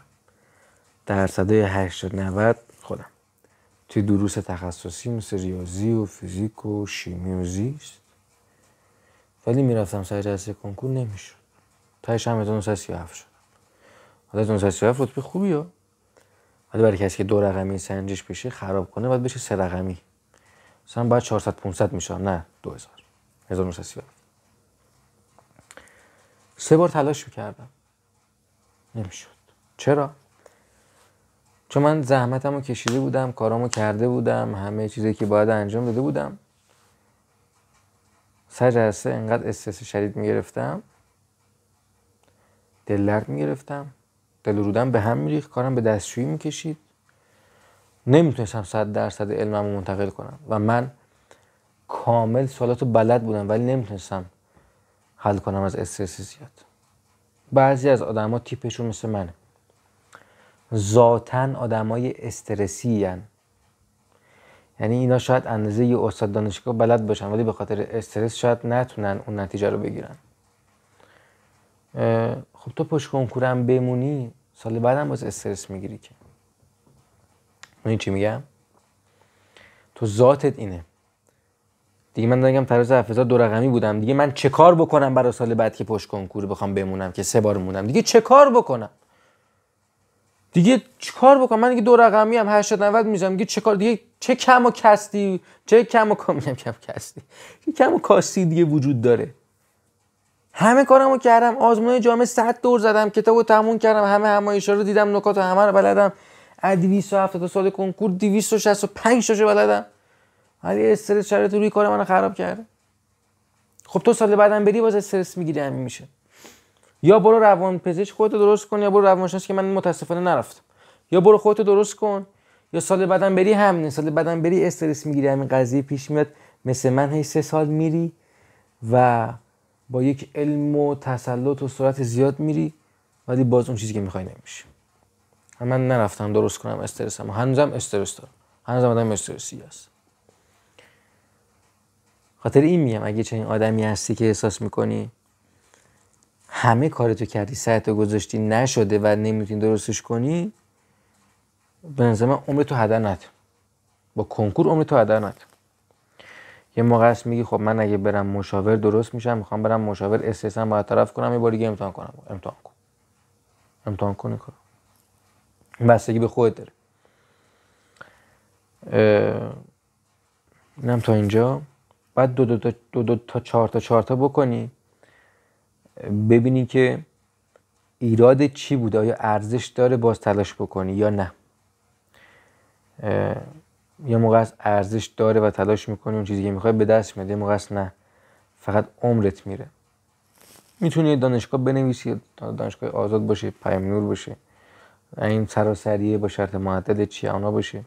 در صدای 80 90 خودم توی دروس تخصصی مثل ریاضی و فیزیک و شیمی و زیست ولی میرفتم سای جلسه کنکور نمیشد تایش هم و شد حالا 1937 رتبه خوبی ها حالا برای کسی که دو رقمی سنجش بشه خراب کنه باید بشه سه رقمی مثلا باید 400 500 میشه نه 2000 1937 سه بار تلاش میکردم نمیشد چرا چون من زحمتم رو کشیده بودم کارامو کرده بودم همه چیزی که باید انجام داده بودم سر جلسه انقدر استرس شدید میگرفتم دل درد میگرفتم دل رودم به هم میریخت کارم به دستشویی میکشید نمیتونستم صد درصد علمم رو منتقل کنم و من کامل سوالات بلد بودم ولی نمیتونستم حل کنم از استرس زیاد بعضی از ها تیپشون مثل منه ذاتا آدمای استرسی هن. یعنی اینا شاید اندازه یه استاد دانشگاه بلد باشن ولی به خاطر استرس شاید نتونن اون نتیجه رو بگیرن خب تو پشت کنکورم بمونی سال بعدم باز استرس میگیری که من چی میگم تو ذاتت اینه دیگه من نگم فراز حفظا دو رقمی بودم دیگه من چه کار بکنم برای سال بعد که پشت کنکور بخوام بمونم که سه بار مونم دیگه چه کار بکنم دیگه چه کار بکنم من دیگه دو رقمی هم 80 90 میزنم دیگه چه کار دیگه چه کم و کستی چه کم و کم کم کستی چه کم و کاستی دیگه وجود داره همه کارمو کردم آزمون جامعه 100 دور زدم کتابو تموم کردم همه همایشا رو دیدم نکات و همه رو بلدم از 270 سال کنکور 265 تاشو بلدم ولی استرس شرایط روی کار منو خراب کرده خب تو سال بعدم بری باز استرس میگیری همین میشه یا برو روان پزشک خودتو درست کن یا برو روانشناس که من متاسفانه نرفتم یا برو خودتو درست کن یا سال بعدم بری همین سال بعدم بری استرس میگیری همین قضیه پیش میاد مثل من هی سه سال میری و با یک علم و تسلط و سرعت زیاد میری ولی باز اون چیزی که میخوای نمیشه من نرفتم درست کنم استرسم هنوزم استرس دارم هنوزم آدم استرسی هست خاطر این میگم اگه چنین آدمی هستی که احساس میکنی همه کارتو کردی سرتو گذاشتی نشده و نمیتونی درستش کنی به نظر من عمرتو هدر نده با کنکور عمرتو هدر نده یه موقع است میگی خب من اگه برم مشاور درست میشم میخوام برم مشاور اس هم طرف کنم یه بار دیگه امتحان کنم امتحان کن امتحان کنی کن بستگی به خودت داره نم تا اینجا بعد دو دو تا, دو دو تا چهار تا چهار تا بکنی ببینی که ایراد چی بوده آیا ارزش داره باز تلاش بکنی یا نه یه موقع از ارزش داره و تلاش میکنی اون چیزی که میخوای به دست میاد یه موقع نه فقط عمرت میره میتونی دانشگاه بنویسی دانشگاه آزاد باشه پیام نور باشه این سراسریه با شرط چی اونا باشه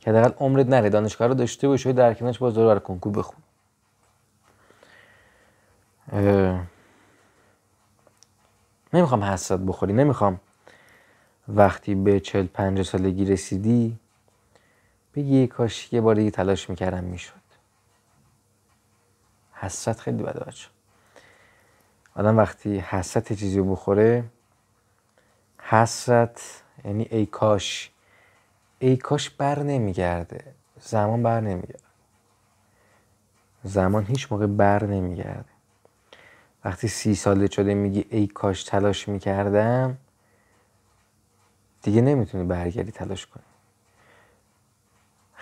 که حداقل عمرت نره دانشگاه رو داشته باشه در کنارش باز دوباره کنکور بخون نمیخوام حسد بخوری نمیخوام وقتی به 45 پنج سالگی رسیدی بگی کاش یه بار دیگه تلاش میکردم میشد حسرت خیلی بده بچه آدم وقتی حسرت چیزی رو بخوره حسرت یعنی ای کاش ای کاش بر نمیگرده زمان بر نمیگرده زمان هیچ موقع بر نمیگرده وقتی سی ساله شده میگی ای کاش تلاش میکردم دیگه نمیتونی برگردی تلاش کنی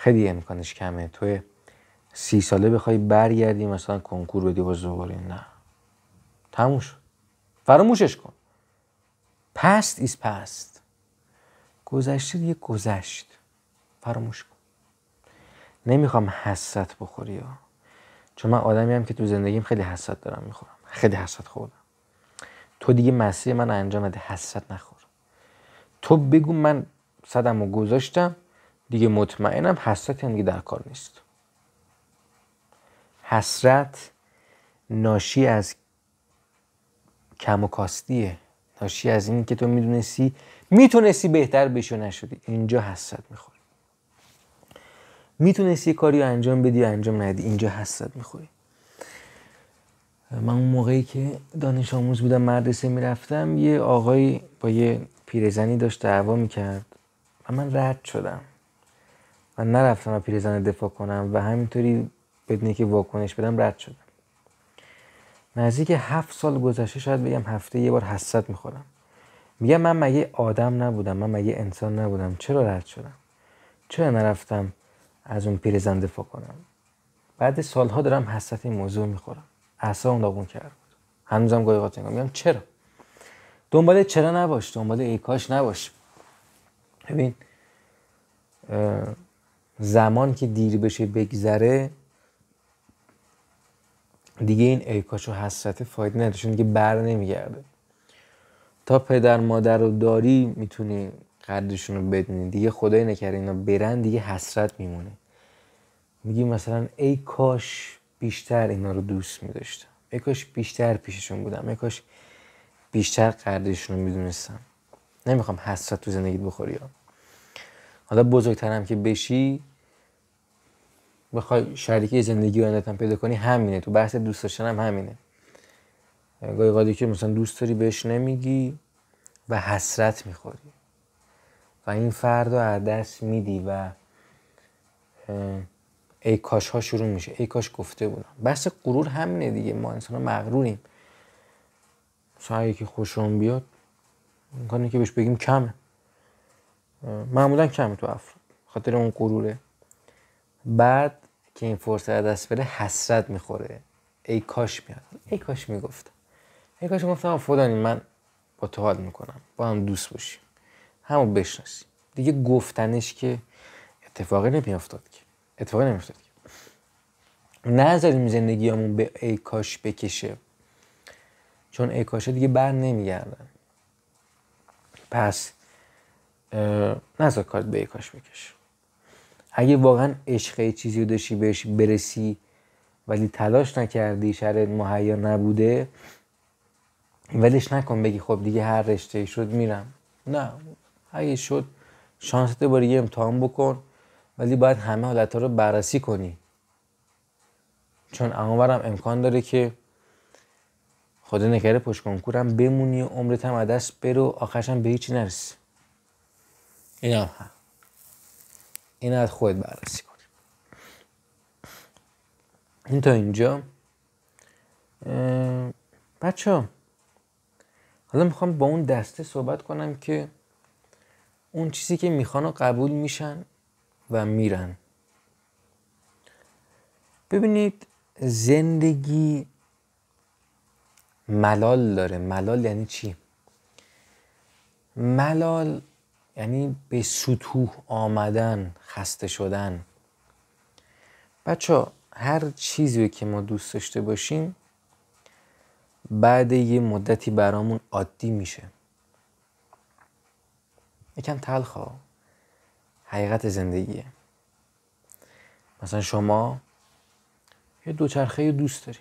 خیلی امکانش کمه تو سی ساله بخوای برگردی مثلا کنکور بدی با زباری نه تموم فراموشش کن پست ایز پست گذشته دیگه گذشت فراموش کن نمیخوام حسد بخوری ها چون من آدمی هم که تو زندگیم خیلی حسد دارم میخورم خیلی حسد خوردم تو دیگه مسیر من انجام نده حسد نخور تو بگو من صدم و گذاشتم دیگه مطمئنم حسرت هم دیگه در کار نیست حسرت ناشی از کم و کاستیه ناشی از این که تو میدونستی میتونستی بهتر بشو نشدی اینجا حسرت میخوری میتونستی کاری رو انجام بدی و انجام ندی اینجا حسرت میخوری من اون موقعی که دانش آموز بودم مدرسه میرفتم یه آقای با یه پیرزنی داشت دعوا میکرد و من رد شدم من نرفتم و پیرزن دفاع کنم و همینطوری بدون که واکنش بدم رد شدم نزدیک هفت سال گذشته شاید بگم هفته یه بار حسد میخورم میگم من مگه آدم نبودم من مگه انسان نبودم چرا رد شدم چرا نرفتم از اون پیرزن دفاع کنم بعد سالها دارم حسرت این موضوع میخورم اون داغون کرد هنوزم گاهی میگم چرا دنبال چرا نباش دنبال ای کاش نباش ببین زمان که دیر بشه بگذره دیگه این ایکاش و حسرت فایده نداره چون دیگه بر نمیگرده تا پدر مادر رو داری میتونی قدرشون رو بدونی دیگه خدای نکره اینا برن دیگه حسرت میمونه میگی مثلا ای کاش بیشتر اینا رو دوست میداشتم ای کاش بیشتر پیششون بودم ای کاش بیشتر قدرشون رو میدونستم نمیخوام حسرت تو زندگیت بخوری حالا بزرگترم که بشی بخوای شریکی زندگی آیندهتون پیدا کنی همینه تو بحث دوست داشتن هم همینه گاهی قادی که مثلا دوست داری بهش نمیگی و حسرت میخوری و این فرد رو از دست میدی و ای کاش ها شروع میشه ای کاش گفته بودم بحث غرور همینه دیگه ما انسان مغروریم مثلا که خوشم بیاد میکنه که بهش بگیم کمه معمولا کمه تو افراد خاطر اون غروره بعد که این فرصت دست بره حسرت میخوره ای کاش میاد ای کاش میگفت ای کاش گفتم فلانی من با تو حال میکنم با هم دوست باشیم همو بشناسیم دیگه گفتنش که اتفاقی نمیافتاد که اتفاقی نمیافتاد که نذاریم زندگیامون به ای کاش بکشه چون ای کاش دیگه بر نمیگردن پس نذار کارت به ای کاش بکشه اگه واقعا عشق چیزی رو داشتی بهش برسی ولی تلاش نکردی شرط مهیا نبوده ولش نکن بگی خب دیگه هر رشته شد میرم نه اگه شد شانست بار یه امتحان بکن ولی باید همه حالتها رو بررسی کنی چون اونورم امکان داره که خدا نکره پشت کنکورم بمونی عمرت هم دست برو آخرشم به هیچی نرسی هم این از خود بررسی کنیم این تا اینجا بچه ها حالا میخوام با اون دسته صحبت کنم که اون چیزی که میخوان قبول میشن و میرن ببینید زندگی ملال داره ملال یعنی چی؟ ملال یعنی به سطوح آمدن خسته شدن بچه هر چیزی که ما دوست داشته باشیم بعد یه مدتی برامون عادی میشه یکم تلخا حقیقت زندگیه مثلا شما یه دوچرخه دوست داری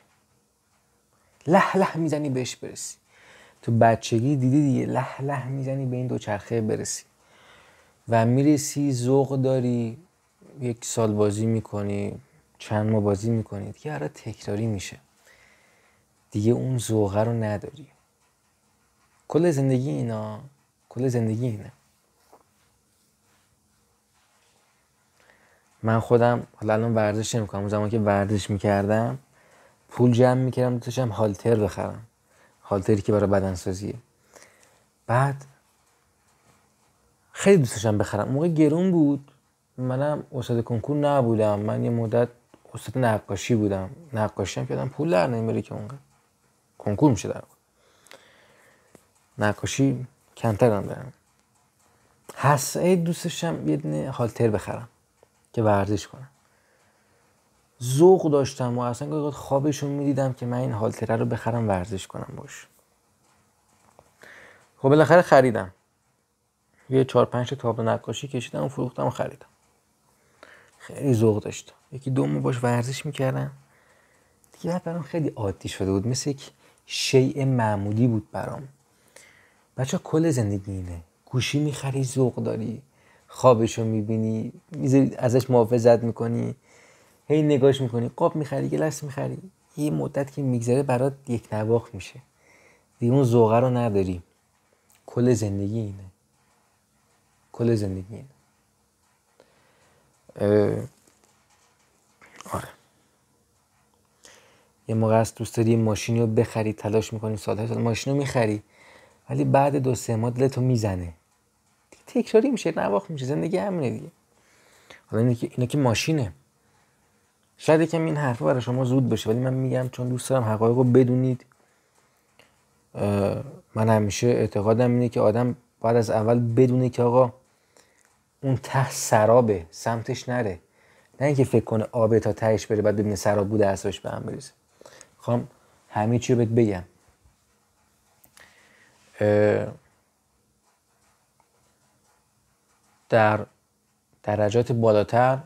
لح لح میزنی بهش برسی تو بچگی دیدی دیگه لح لح میزنی به این دوچرخه برسی و میرسی ذوق داری یک سال بازی میکنی چند ماه بازی میکنی دیگه هر تکراری میشه دیگه اون ذوقه رو نداری کل زندگی اینا کل زندگی اینه من خودم حالا الان ورزش نمیکنم اون زمان که ورزش میکردم پول جمع میکردم داشتم هالتر بخرم هالتری که برای بدنسازیه بعد خیلی داشتم بخرم موقع گرون بود منم استاد کنکور نبودم من یه مدت استاد نقاشی بودم نقاشی هم کردم پول در که اونقدر کنکور میشه در نقاشی کمتر هم دارم هست ای دوستشم یه دونه هالتر بخرم که ورزش کنم ذوق داشتم و اصلا گاهی خوابشون میدیدم که من این هالتره رو بخرم ورزش کنم باش خب بالاخره خریدم یه چهار پنج تابلو نقاشی کشیدم و فروختم و خریدم خیلی ذوق داشت یکی دو باش ورزش میکردم دیگه برام خیلی عادی شده بود مثل یک شیء معمولی بود برام بچه کل زندگی اینه گوشی میخری ذوق داری خوابشو رو میبینی میذاری ازش محافظت میکنی هی نگاش میکنی قاب میخری گلس میخری یه مدت که میگذره برات یک نواخت میشه دیگه اون ذوقه رو نداری کل زندگی اینه کل زندگی آره یه موقع از دوست داری ماشینی رو بخری تلاش میکنی سالها سال ماشین رو میخری ولی بعد دو سه ماه دلتو میزنه تکراری میشه نواخت میشه زندگی همینه دیگه حالا اینه که, که ماشینه شاید یکم این حرفه برای شما زود بشه ولی من میگم چون دوست دارم حقایق رو بدونید من همیشه اعتقادم اینه که آدم بعد از اول بدونه که آقا اون ته سرابه سمتش نره نه اینکه فکر کنه آب تا تهش بره بعد ببینه سراب بوده اصابش به هم بریزه میخوام خب، همه چی رو بهت بگم در درجات بالاتر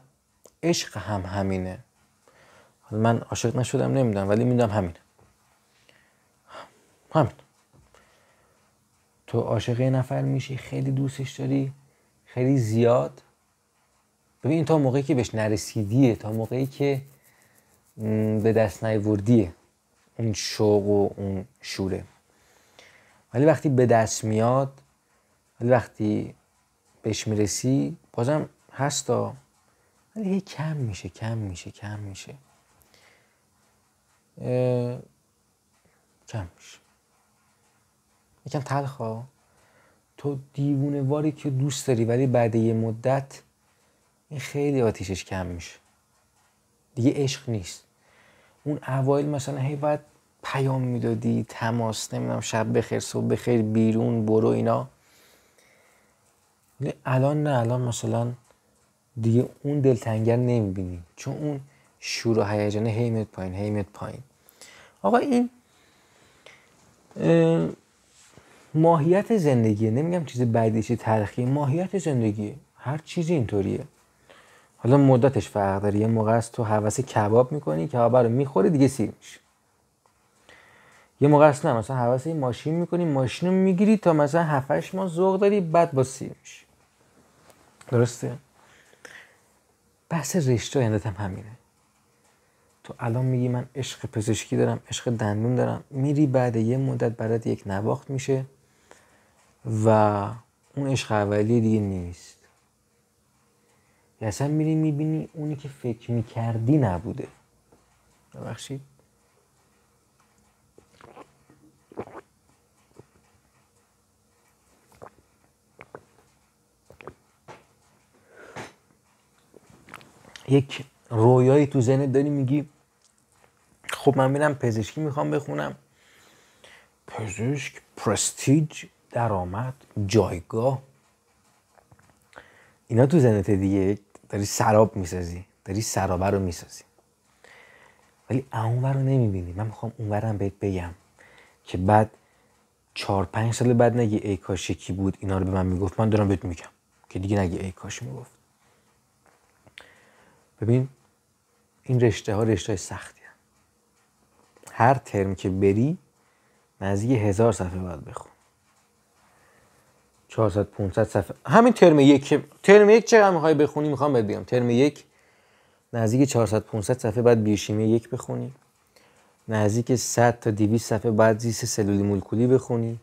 عشق هم همینه من عاشق نشدم نمیدونم ولی میدونم همینه همین تو عاشق یه نفر میشی خیلی دوستش داری خیلی زیاد ببین تا موقعی که بهش نرسیدیه تا موقعی که به دست نیوردیه اون شوق و اون شوره ولی وقتی به دست میاد ولی وقتی بهش میرسی بازم هستا ولی کم میشه کم میشه کم میشه اه... کم میشه یکم تلخ ها تو دیوونه واری که دوست داری ولی بعد یه مدت این خیلی آتیشش کم میشه دیگه عشق نیست اون اوایل مثلا هی باید پیام میدادی تماس نمیدونم شب بخیر صبح بخیر بیرون برو اینا الان نه الان مثلا دیگه اون دلتنگر نمیبینی چون اون شور و هیجانه هیمت پایین هیمت پایین آقا این ماهیت زندگی نمیگم چیز بعدیش تلخی ماهیت زندگی هر چیزی اینطوریه حالا مدتش فرق داره یه موقع است تو حواسه کباب میکنی که رو میخوری دیگه سیر میشه یه موقع است نه مثلا حواسه ماشین میکنی ماشین رو میگیری تا مثلا 7-8 ماه ذوق داری بعد با سیر میشه درسته بحث رشته آیندت هم همینه تو الان میگی من عشق پزشکی دارم عشق دندون دارم میری بعد یه مدت برات یک نواخت میشه و اون عشق اولیه دیگه نیست یا یعنی اصلا میری میبینی اونی که فکر میکردی نبوده ببخشید یک رویایی تو ذهنت داری میگی خب من میرم پزشکی میخوام بخونم پزشک پرستیج درآمد جایگاه اینا تو زنده دیگه داری سراب میسازی داری سرابه رو میسازی ولی اونور رو نمیبینی من میخوام اونورم بهت بگم که بعد چهار پنج سال بعد نگی ای کاش کی بود اینا رو به من میگفت من دارم بهت میگم که دیگه نگی ای کاش میگفت ببین این رشته ها رشته های سختی هر ترم که بری نزدیک هزار صفحه باید بخون 400 500 صفحه همین ترم یک ترم یک چقدر میخوای بخونی میخوام بهت بگم ترم یک نزدیک 400 500 صفحه بعد بیوشیمی یک بخونی نزدیک 100 تا 200 صفحه بعد زیست سلولی مولکولی بخونی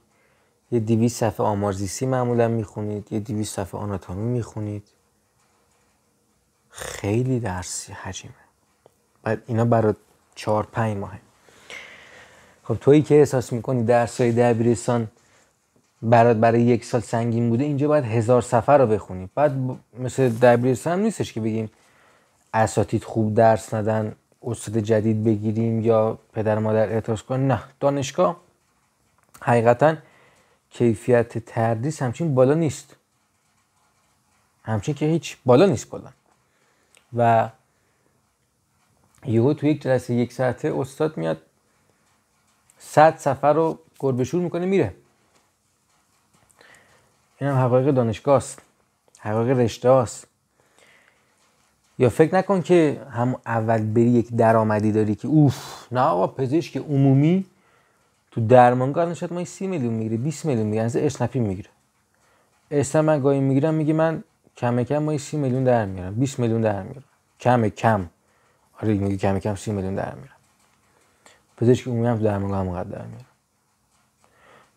یه 200 صفحه آمار زیستی معمولا میخونید یه 200 صفحه آناتومی میخونید خیلی درسی حجیمه بعد اینا برای 4 5 ماهه خب تویی که احساس میکنی درسای دبیرستان برات برای یک سال سنگین بوده اینجا باید هزار سفر رو بخونی بعد مثل دبیرستان نیستش که بگیم اساتید خوب درس ندن استاد جدید بگیریم یا پدر مادر اعتراض کن نه دانشگاه حقیقتا کیفیت تردیس همچین بالا نیست همچین که هیچ بالا نیست بالا و یهو تو یک جلسه یک ساعته استاد میاد صد سفر رو گربشور میکنه میره این هم حقایق دانشگاه است حقایق رشته است یا فکر نکن که هم اول بری یک درآمدی داری که اوف نه آقا پزشک عمومی تو درمانگاه نشد ما سی میلیون میگیره 20 میلیون میگیره از اسنپی میگیره اصلا من گاهی میگیرم میگه من کم کم ما 30 میلیون در میارم 20 میلیون در میارم کم کم آره میگه کم کم 30 میلیون در میارم پزشک عمومی هم تو درمانگاه هم در میارم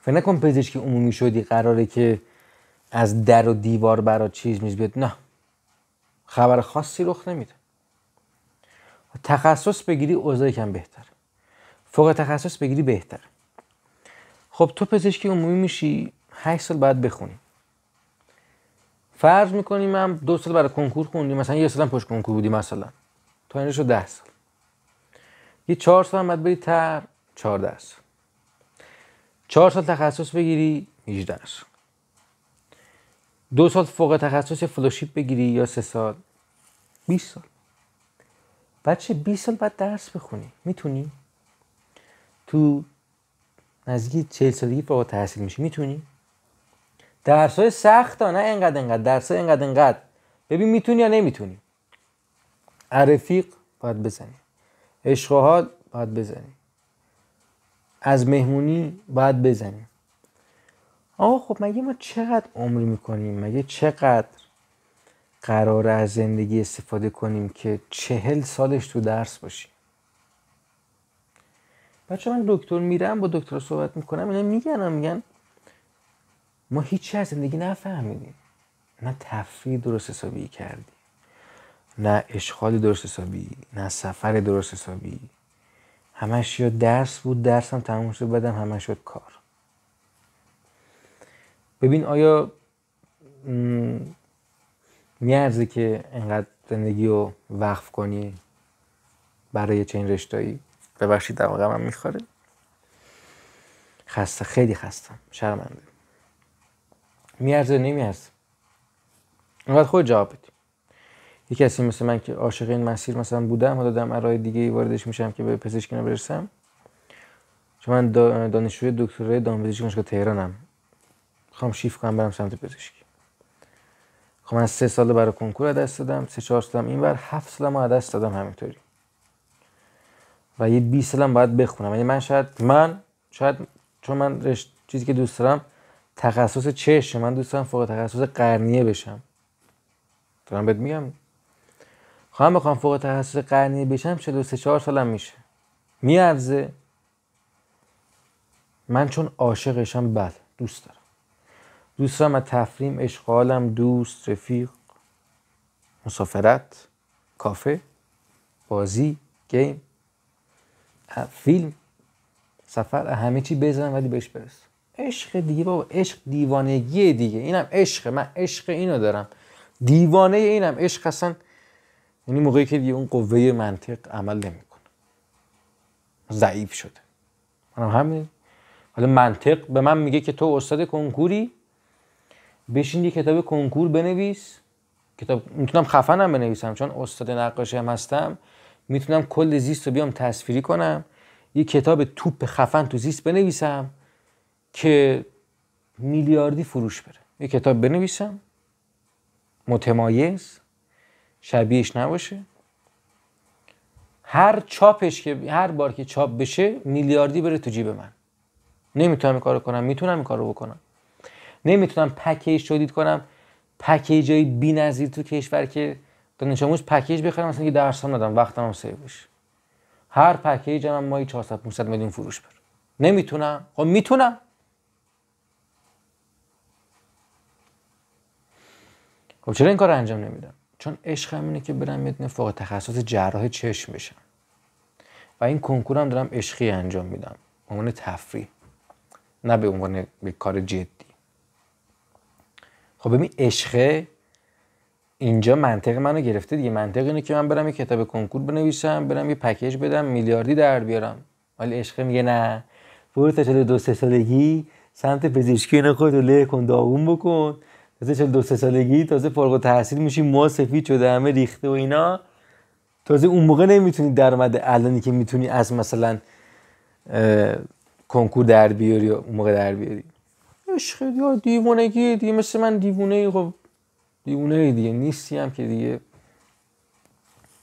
فکر نکن پزشک عمومی شدی قراره که از در و دیوار برا چیز میز بیاد نه خبر خاصی رخ نمیده تخصص بگیری اوضاع کم بهتر فوق تخصص بگیری بهتر خب تو پزشکی عمومی میشی 8 سال بعد بخونی فرض میکنی من دو سال برای کنکور خوندی مثلا یه هم پشت کنکور بودی مثلا تا اینجا شد 10 سال یه 4 سال هم باید بری تر 14 سال 4 سال تخصص بگیری 18 سال دو سال فوق تخصص فلوشیپ بگیری یا سه سال 20 سال بچه 20 سال بعد درس بخونی میتونی تو نزدیک 40 سالگی فوق تحصیل میشی میتونی درس های سخت ها نه انقدر انقدر درس های انقدر انقدر ببین میتونی یا نمیتونی عرفیق باید بزنی عشق باید بزنی از مهمونی باید بزنی آقا خب مگه ما چقدر عمر میکنیم مگه چقدر قرار از زندگی استفاده کنیم که چهل سالش تو درس باشیم بچه من دکتر میرم با دکتر صحبت میکنم اینا میگن میگن ما هیچی از زندگی نفهمیدیم نه تفریح درست حسابی کردی نه اشغال درست حسابی نه سفر درست حسابی همش یا درس بود درسم تموم شد بدم همش شد کار ببین آیا میارزه که انقدر زندگی رو وقف کنی برای چنین رشتایی ببخشید در واقع من میخوره خسته خیلی خستم شرمنده میارزه نمیارزه انقدر خود جواب بدی یه کسی مثل من که عاشق این مسیر مثلا بودم و دادم ارهای دیگه ای واردش میشم که به پزشکی برسم چون من دانشجوی دکتره دامپزشکی دانشگاه تهرانم خوام شیف کنم برم سمت پزشکی خب من سه سال برای کنکور دست دادم سه چهار سال این بر هفت سالم رو دست دادم همینطوری و یه 20 سالم باید بخونم یعنی من شاید من شاید چون من رشت چیزی که دوست دارم تخصص چشم من دوست دارم فوق تخصص قرنیه بشم دارم بهت میگم خواهم خب بخوام فوق تخصص قرنیه بشم چه دو سه چهار سالم میشه میارزه من چون عاشقشم بله دوست دارم دوستم از تفریم اشغالم دوست رفیق مسافرت کافه بازی گیم فیلم سفر همه چی بزنم ولی بهش برس عشق دیگه بابا عشق دیوانگی دیگه اینم عشق من عشق اینو دارم دیوانه اینم عشق اصلا یعنی موقعی که دیگه اون قوه منطق عمل نمیکنه ضعیف شده منم همین حالا منطق به من میگه که تو استاد کنکوری بشین یه کتاب کنکور بنویس کتاب میتونم خفنم بنویسم چون استاد نقاشی هم هستم میتونم کل زیست رو بیام تصویری کنم یه کتاب توپ خفن تو زیست بنویسم که میلیاردی فروش بره یه کتاب بنویسم متمایز شبیهش نباشه هر چاپش که هر بار که چاپ بشه میلیاردی بره تو جیب من نمیتونم این کارو کنم میتونم این کارو بکنم نمیتونم پکیج شدید کنم پکیج های نظیر تو کشور که دانش آموز پکیج بخرم مثلا که درس هم ندم وقتم هم سیو بشه هر پکیج هم مایی 400 500 میلیون فروش بره نمیتونم خب میتونم خب چرا این کار انجام نمیدم چون عشق اینه که برم یه فوق تخصص جراح چشم بشم و این کنکورم دارم عشقی انجام میدم عنوان تفریح نه به عنوان یک کار جدی خب ببین عشقه اینجا منطق منو گرفته دیگه منطق اینه که من برم یه کتاب کنکور بنویسم برم یه پکیج بدم میلیاردی در بیارم ولی عشق میگه نه برو تا سالگی سمت پزشکی اینو خودتو له کن داغون بکن تازه 42 سه سالگی تازه و تحصیل میشی ما سفید شده همه ریخته و اینا تازه اون موقع نمیتونی درآمد الانی که میتونی از مثلا کنکور در بیاری و اون موقع در بیاری عشق یا دیوونگی دیگه مثل من دیوونه ای خب دیوونه ای دیگه نیستی هم که دیگه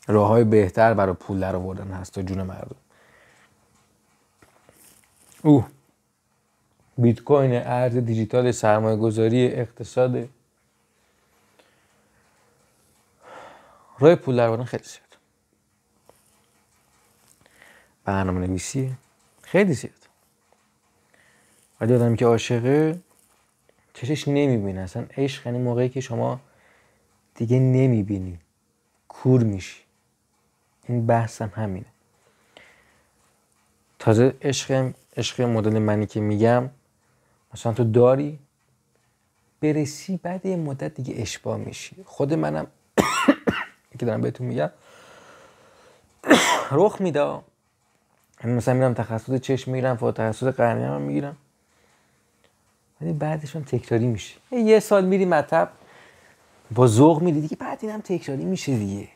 راه های بهتر برای پول در آوردن هست تا جون مردم او بیت کوین ارز دیجیتال سرمایه گذاری اقتصاد راه پول در آوردن خیلی زیاد برنامه نویسی خیلی زیاد ولی آدمی که عاشقه چشش نمیبینه اصلا عشق یعنی موقعی که شما دیگه نمیبینی کور میشی این بحثم همینه تازه عشق عشق مدل منی که میگم مثلا تو داری برسی بعد یه مدت دیگه اشبا میشی خود منم [coughs] که دارم بهتون میگم [coughs] رخ میده یعنی مثلا میرم تخصص چشم میگیرم فوق تخصص قرنیه میگیرم ولی بعدش هم تکراری میشه یه سال میری مطب با ذوق میری دیگه بعد هم تکراری میشه دیگه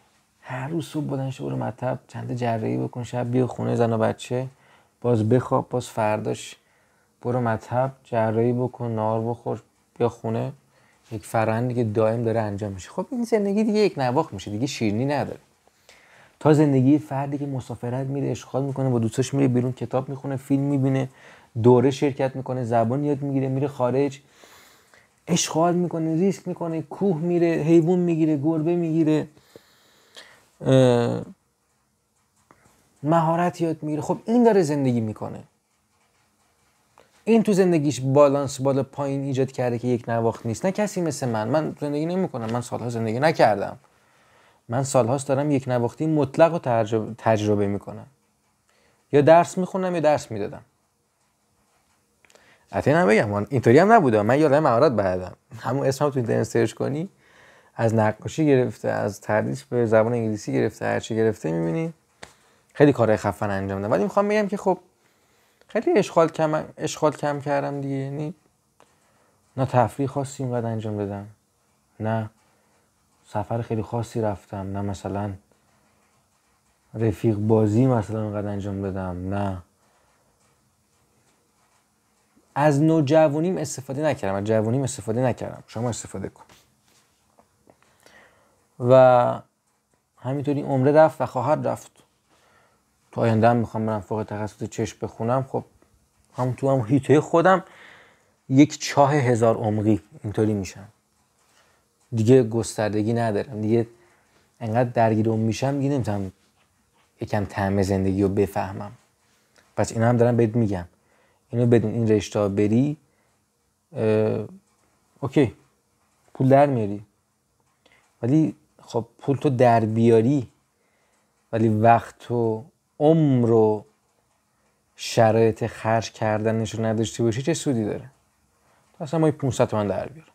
هر روز صبح بودن شو برو مطب چند جراحی بکن شب بیا خونه زن و بچه باز بخواب باز فرداش برو مطب جراحی بکن نار بخور بیا خونه یک فرندی که دائم داره انجام میشه خب این زندگی دیگه یک نواخت میشه دیگه شیرنی نداره تا زندگی فردی که مسافرت میره اشغال میکنه با دوستاش میره بیرون کتاب میخونه فیلم میبینه دوره شرکت میکنه زبان یاد میگیره میره خارج اشغال میکنه ریسک میکنه کوه میره حیوان میگیره گربه میگیره مهارت یاد میگیره خب این داره زندگی میکنه این تو زندگیش بالانس بالا پایین ایجاد کرده که یک نواخت نیست نه کسی مثل من من زندگی نمیکنم من سالها زندگی نکردم من سالهاست دارم یک نواختی مطلق رو تجربه میکنم یا درس میخونم یا درس میدادم البته هم بگم اینطوری هم نبودم من یادم مهارت بعدم همون اسمم تو اینترنت سرچ کنی از نقاشی گرفته از تدریس به زبان انگلیسی گرفته هر چی گرفته میبینی خیلی کار خفن انجام دادم ولی میخوام بگم که خب خیلی اشغال کم اشغال کم کردم دیگه یعنی نه تفریح خاصی اینقدر انجام بدم نه سفر خیلی خاصی رفتم نه مثلا رفیق بازی مثلا اینقدر انجام بدم نه از نوجوانیم استفاده نکردم از جوانیم استفاده نکردم شما استفاده کن و همینطوری عمره رفت و خواهد رفت تو آینده هم میخوام برم فوق تخصص چشم بخونم خب هم تو هم هیته خودم یک چاه هزار عمقی اینطوری میشم دیگه گستردگی ندارم دیگه انقدر درگیر اون میشم دیگه نمیتونم یکم تعم زندگی رو بفهمم پس اینا هم دارم بهت میگم اینو بدون این رشته بری اوکی پول در میاری ولی خب پول تو در بیاری ولی وقت و عمر و شرایط خرج کردنش رو نداشته باشی چه سودی داره تو اصلا مایی 500 تومن در بیار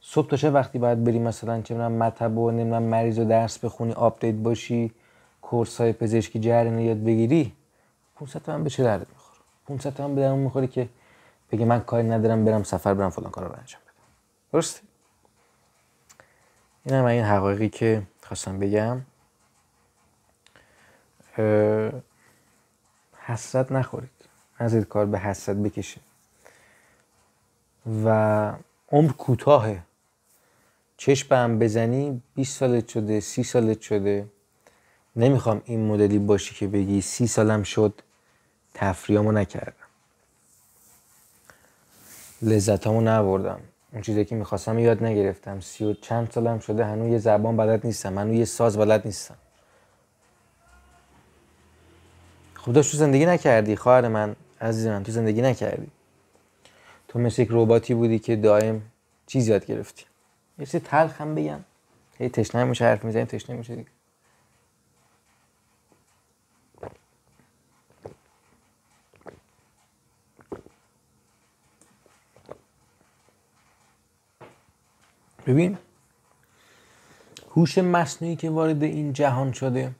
صبح تا چه وقتی باید بری مثلا چه من مطب و نمیدونم مریض و درس بخونی آپدیت باشی کورس های پزشکی جریان یاد بگیری 500 تومن به چه درد 500 تومن به میخوره که بگه من کاری ندارم برم سفر برم فلان کارا رو انجام بدم درسته این این حقایقی که خواستم بگم حسرت نخورید نذارید کار به حسرت بکشه و عمر کوتاهه چشم هم بزنی 20 سالت شده سی سالت شده نمیخوام این مدلی باشی که بگی سی سالم شد تفریامو نکردم لذتامو نبردم اون چیزی که میخواستم یاد نگرفتم سی و چند سالم شده هنوز یه زبان بلد نیستم هنوز یه ساز بلد نیستم خب داشت تو زندگی نکردی خواهر من عزیز من تو زندگی نکردی تو مثل یک روباتی بودی که دائم چیز یاد گرفتی یه تلخ هم بگم هی تشنه میشه حرف میزنیم تشنه میشه دیگه ببین هوش مصنوعی که وارد این جهان شده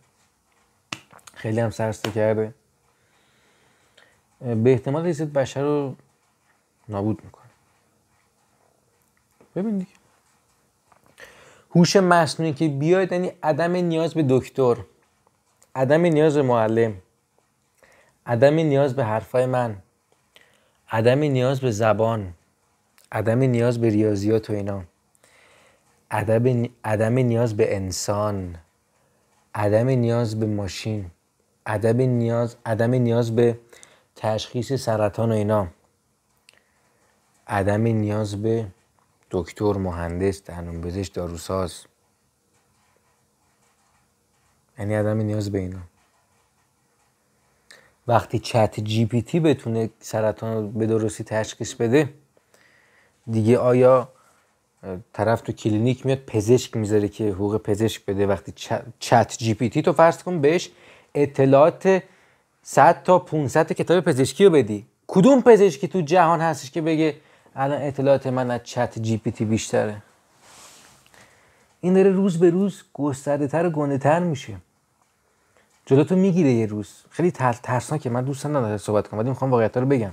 خیلی هم سرسته کرده به احتمال ریزت بشر رو نابود میکنه ببین دیگه هوش مصنوعی که بیاید یعنی عدم نیاز به دکتر عدم نیاز به معلم عدم نیاز به حرفای من عدم نیاز به زبان عدم نیاز به ریاضیات و اینا عدم نیاز به انسان عدم نیاز به ماشین عدم نیاز عدم نیاز به تشخیص سرطان و اینا عدم نیاز به دکتر مهندس پزشک داروساز یعنی عدم نیاز به اینا وقتی چت جی پی تی بتونه سرطان رو به درستی تشخیص بده دیگه آیا طرف تو کلینیک میاد پزشک میذاره که حقوق پزشک بده وقتی چت جی پی تی تو فرض کن بهش اطلاعات 100 تا 500 کتاب پزشکی رو بدی کدوم پزشکی تو جهان هستش که بگه الان اطلاعات من از چت جی پی تی بیشتره این داره روز به روز گسترده تر و گنده تر میشه جلو تو میگیره یه روز خیلی ترسناکه من دوست ندارم صحبت کنم ولی میخوام واقعیت رو بگم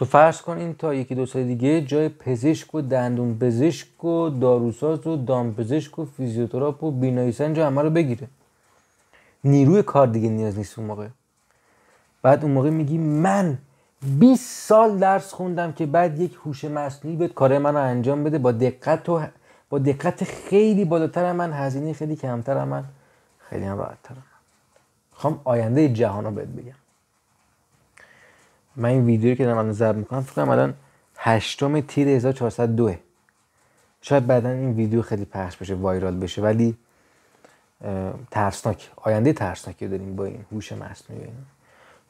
تو فرض کن این تا یکی دو سال دیگه جای پزشک و دندون پزشک و داروساز و پزشک و فیزیوتراپ و بینایی سنج همه رو بگیره نیروی کار دیگه نیاز نیست اون موقع بعد اون موقع میگی من 20 سال درس خوندم که بعد یک هوش مصنوعی بهت کار من رو انجام بده با دقت و با دقت خیلی بالاتر من هزینه خیلی کمتر من خیلی هم راحت‌ترم خوام آینده جهان رو بهت بگم من این ویدیو که دارم ضبط میکنم فکر کنم الان هشتم تیر 1402 شاید بعدا این ویدیو خیلی پخش بشه وایرال بشه ولی ترسناک آینده ترسناکی داریم با این هوش مصنوعی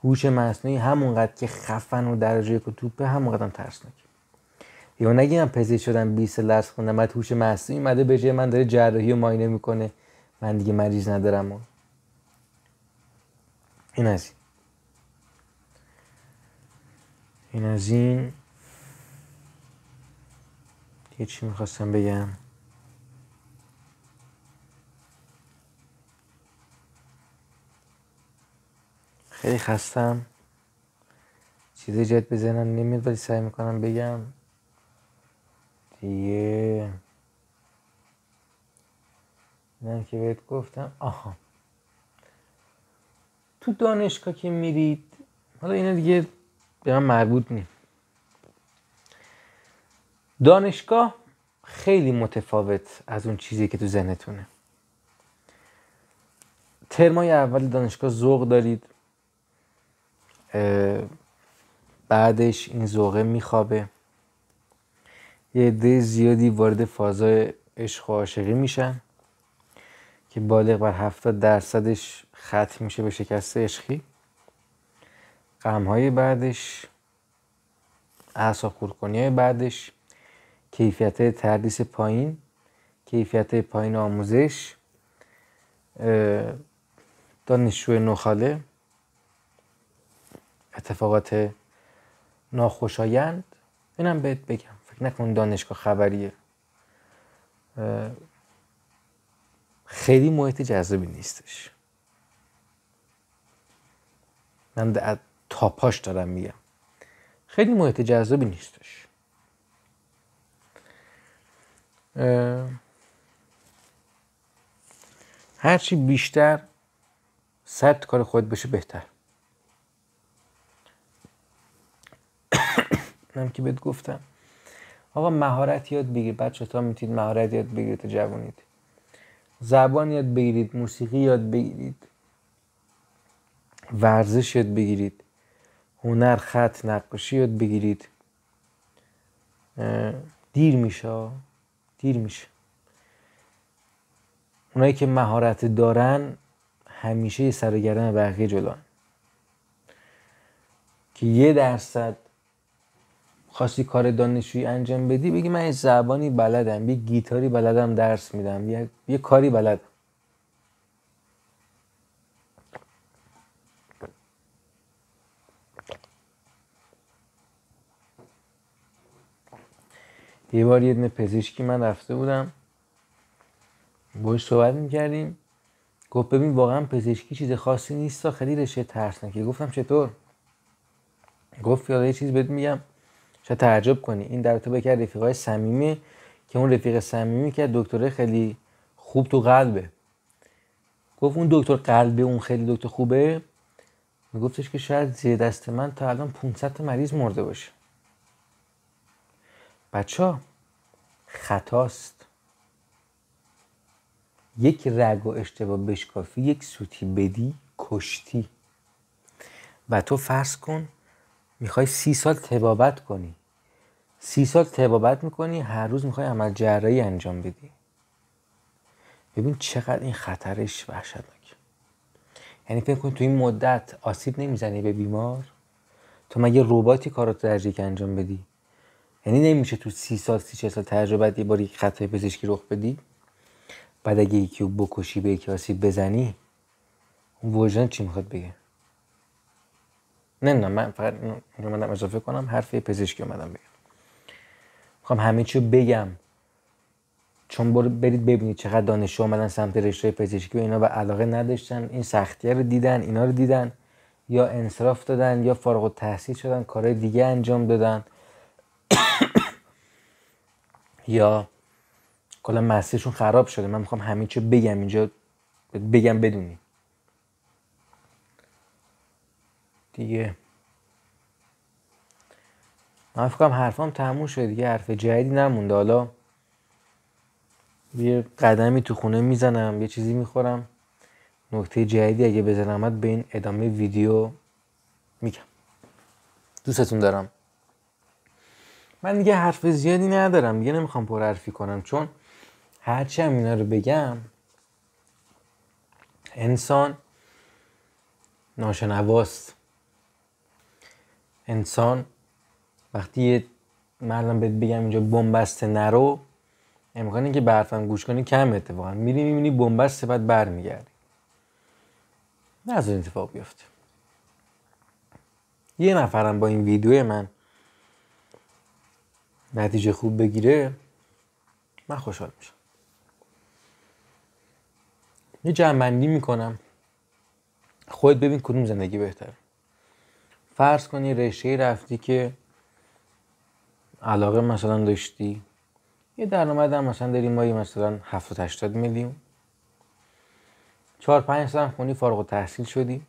هوش مصنوعی همونقدر که خفن و درجه توپه همونقدر هم ترسناک یا نگیم پزشک شدم 20 لرس خوندم بعد هوش مصنوعی اومده به من داره جراحی و ماینه میکنه من دیگه مریض ندارم و این از این از این دیگه چی میخواستم بگم خیلی خستم چیز جد بزنم نمید ولی سعی میکنم بگم دیگه نه که بهت گفتم آها تو دانشگاه که میرید حالا اینا دیگه به من مربوط نیم دانشگاه خیلی متفاوت از اون چیزی که تو ذهنتونه ترمای اول دانشگاه ذوق دارید بعدش این ذوقه میخوابه یه عده زیادی وارد فازای عشق و عاشقی میشن که بالغ بر هفتاد درصدش ختم میشه به شکست عشقی های بعدش اعصاب خردکنی های بعدش کیفیت تدریس پایین کیفیت پایین آموزش دانشجو نخاله اتفاقات ناخوشایند اینم بهت بگم فکر نکن دانشگاه خبریه خیلی محیط جذابی نیستش من تا پاش دارم میگم خیلی محیط جذابی نیستش هرچی بیشتر صد کار خود بشه بهتر هم [coughs] که بهت گفتم آقا مهارت یاد بگیر بچه تا میتید مهارت یاد بگیرید تا جوانید زبان یاد بگیرید موسیقی یاد بگیرید ورزش یاد بگیرید هنر خط نقاشی یاد بگیرید دیر میشه دیر میشه اونایی که مهارت دارن همیشه سرگردن بقیه جلوان که یه درصد خواستی کار دانشجویی انجام بدی بگی من زبانی بلدم یه گیتاری بلدم درس میدم یه, یه کاری بلدم یه بار یه پزشکی من رفته بودم باش صحبت میکردیم گفت ببین واقعا پزشکی چیز خاصی نیست خیلی رشته ترسناکی. گفتم چطور گفت یاد یه چیز بهت میگم شاید تعجب کنی این در به کرد رفیقای صمیمی که اون رفیق صمیمی که دکتره خیلی خوب تو قلبه گفت اون دکتر قلبه اون خیلی دکتر خوبه میگفتش که شاید زیر دست من تا الان 500 مریض مرده باشه بچه ها خطاست یک رگ و اشتباه بشکافی یک سوتی بدی کشتی و تو فرض کن میخوای سی سال تبابت کنی سی سال تبابت میکنی هر روز میخوای عمل جراحی انجام بدی ببین چقدر این خطرش وحشتناک یعنی فکر کن تو این مدت آسیب نمیزنی به بیمار تو مگه رباتی کارات درجی که انجام بدی یعنی نمیشه تو سی سال سی سال تجربه یه بار یک خطای پزشکی رخ بدی بعد اگه یکی رو بکشی به یکی آسیب بزنی اون وجدان چی میخواد بگه نه نه من فقط من اضافه کنم حرف پزشکی اومدم بگم میخوام همه چی بگم چون برید ببینید چقدر دانشجو اومدن سمت رشته پزشکی و اینا و علاقه نداشتن این سختی رو دیدن اینا رو دیدن یا انصراف دادن یا فارغ التحصیل شدن کارهای دیگه انجام دادن [coughs] یا کلا مسیرشون خراب شده من میخوام همین چه بگم اینجا بگم بدونی دیگه من فکرم حرفام تموم شد دیگه حرف جدیدی نمونده حالا یه قدمی تو خونه میزنم یه چیزی میخورم نکته جدیدی اگه بزنم به این ادامه ویدیو میگم دوستتون دارم من دیگه حرف زیادی ندارم دیگه نمیخوام پرحرفی کنم چون هرچی هم اینا رو بگم انسان ناشنواست انسان وقتی مردم بهت بگم اینجا بمبسته نرو امکانی که به گوش کنی کم اتفاقا میری میبینی بمبسته بعد برمیگردی نه از اتفاق بیفته یه نفرم با این ویدیو من نتیجه خوب بگیره من خوشحال میشم یه جمعندی میکنم خودت ببین کدوم زندگی بهتره فرض کنی رشته رفتی که علاقه مثلا داشتی یه درآمد هم مثلا داریم مایی مثلا 70 80 میلیون 4 5 سال خونی فارغ التحصیل شدی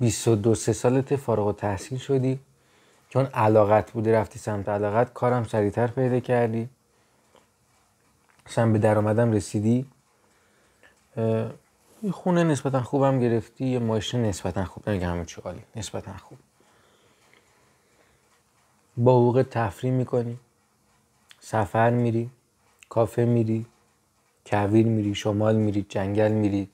22 3 سالت فارغ التحصیل شدی چون علاقت بوده رفتی سمت علاقت کارم سریعتر پیدا کردی سم به درآمدم رسیدی یه خونه نسبتا خوبم گرفتی یه ماشین نسبتا خوب نگه همه عالی نسبتا خوب با حقوق تفریح میکنی سفر میری کافه میری کویر میری شمال میری جنگل میری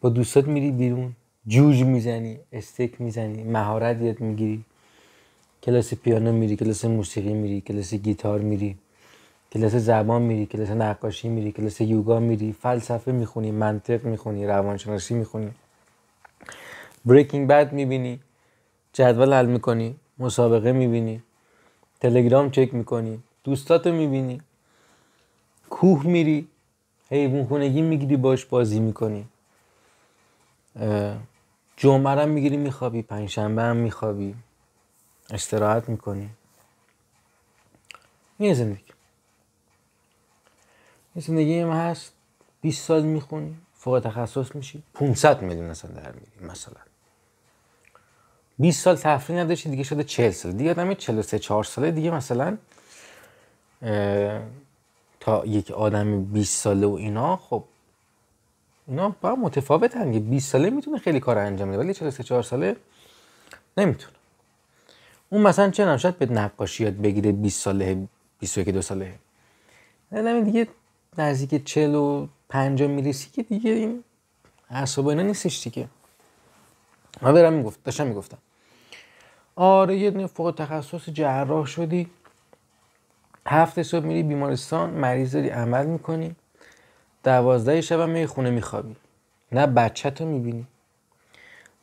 با دوستات میری بیرون جوج میزنی استک میزنی مهارت یاد میگیری کلاس پیانو میری کلاس موسیقی میری کلاس گیتار میری کلاس زبان میری کلاس نقاشی میری کلاس یوگا میری فلسفه میخونی منطق میخونی روانشناسی میخونی بریکینگ بد میبینی جدول حل میکنی مسابقه میبینی تلگرام چک میکنی دوستاتو میبینی کوه میری حیوان خونگی میگیری باش بازی میکنی جمعه هم میگیری میخوابی پنجشنبه هم میخوابی استراحت میکنی یه زندگی یه زندگی هم هست 20 سال میخونی فوق تخصص میشی 500 میلیون اصلا در میری مثلا 20 سال تفریح نداشتی دیگه شده 40 سال دیگه آدم 43 4 ساله دیگه مثلا تا یک آدم 20 ساله و اینا خب اونا با متفاوتن یه 20 ساله میتونه خیلی کار انجام بده ولی 43 4 ساله نمیتونه اون مثلا چه شاید به نقاشی یاد بگیره 20 ساله 21 دو ساله نه دیگه نزدیک 40 و 50 میرسی که دیگه این اعصاب اینا نیستش دیگه من دارم میگفت داشتم میگفتم آره یه دونه فوق تخصص جراح شدی هفته صبح میری بیمارستان مریض داری عمل میکنی دوازده شب هم خونه میخوابی نه بچه تو میبینی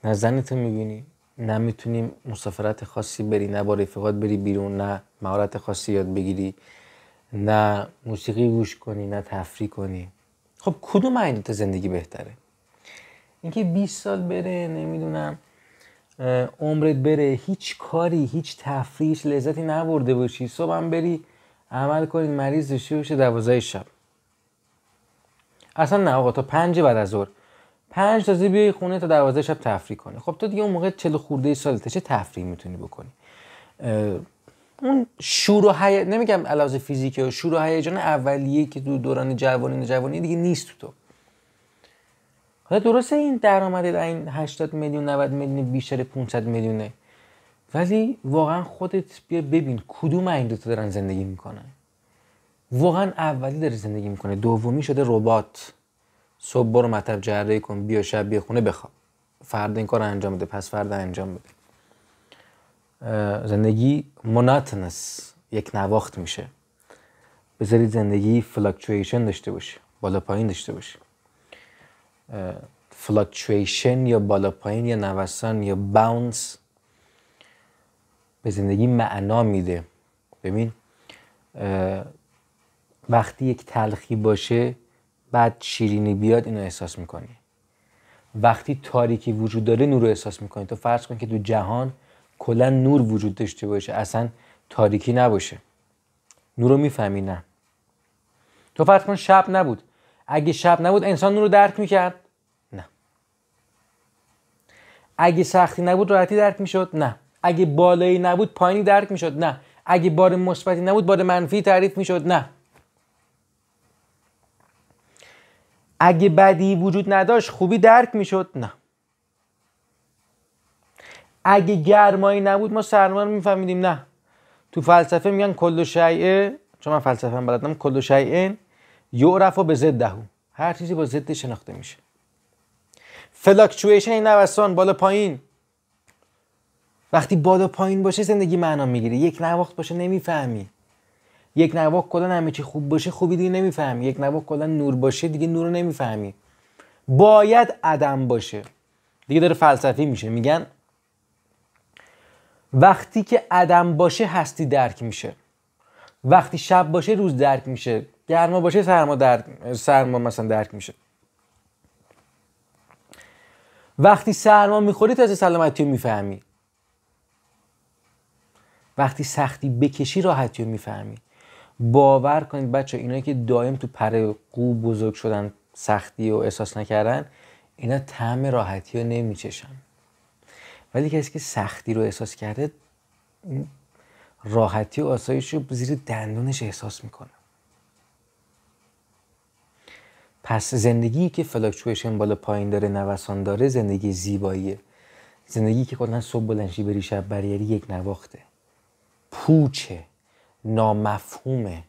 نه تو میبینی نه میتونی مسافرت خاصی بری نه با رفقات بری بیرون نه مهارت خاصی یاد بگیری نه موسیقی گوش کنی نه تفریح کنی خب کدوم این تا زندگی بهتره اینکه 20 سال بره نمیدونم عمرت بره هیچ کاری هیچ تفریش لذتی نبرده باشی صبح هم بری عمل کنی مریض بشی بشه دوازده شب اصلا نه آقا تا پنج بعد از ظهر پنج تازه بیای خونه تا دروازه شب تفریح کنه خب تو دیگه اون موقع چلو خورده تا چه تفریح میتونی بکنی اون شور و هیجان نمیگم علاوه فیزیکی و شور و هیجان اولیه که تو دوران جوانی جوانی دیگه نیست تو حالا درسته این درآمد این 80 میلیون 90 میلیون بیشتر 500 میلیونه ولی واقعا خودت بیا ببین کدوم این تا دارن زندگی میکنن واقعا اولی داری زندگی میکنه دومی شده ربات صبح برو مطب جراحی کن بیا شب بیا خونه بخواب فرد این کار انجام بده پس فردا انجام بده زندگی مناتنس یک نواخت میشه بذارید زندگی فلکچویشن داشته باشه بالا پایین داشته باشه فلکچویشن یا بالا پایین یا نوسان یا باونس به زندگی معنا میده ببین وقتی یک تلخی باشه بعد شیرینی بیاد اینو احساس میکنی وقتی تاریکی وجود داره نور رو احساس میکنی تو فرض کن که تو جهان کلا نور وجود داشته باشه اصلا تاریکی نباشه نور رو میفهمی نه تو فرض کن شب نبود اگه شب نبود انسان نور رو درک میکرد نه اگه سختی نبود راحتی درک میشد نه اگه بالایی نبود پایینی درک میشد نه اگه بار مثبتی نبود بار منفی تعریف میشد نه اگه بدی وجود نداشت خوبی درک میشد نه اگه گرمایی نبود ما سرما رو میفهمیدیم نه تو فلسفه میگن کل شیعه چون من فلسفه هم بلدم کل شیعه یعرف به ضدهو هر چیزی با ضد شناخته میشه فلاکچویشن این نوسان بالا پایین وقتی بالا پایین باشه زندگی معنا میگیره یک نواخت باشه نمیفهمی یک نواخت کلا همه چی خوب باشه خوبی دیگه نمیفهمی یک نواخت کلا نور باشه دیگه نور رو نمیفهمی باید عدم باشه دیگه داره فلسفی میشه میگن وقتی که عدم باشه هستی درک میشه وقتی شب باشه روز درک میشه گرما باشه سرما درک سرما مثلا درک میشه وقتی سرما میخوری تازه سلامتیو میفهمی وقتی سختی بکشی راحتی رو میفهمی باور کنید بچه اینایی که دائم تو پر قو بزرگ شدن سختی و احساس نکردن اینا طعم راحتی رو نمیچشن ولی کسی که سختی رو احساس کرده راحتی و آسایش رو زیر دندونش احساس میکنه پس زندگی که فلاکچویشن بالا پایین داره نوسان داره زندگی زیباییه زندگی که کلا صبح بلنشی بری شب بریاری یک نواخته پوچه نامفهومه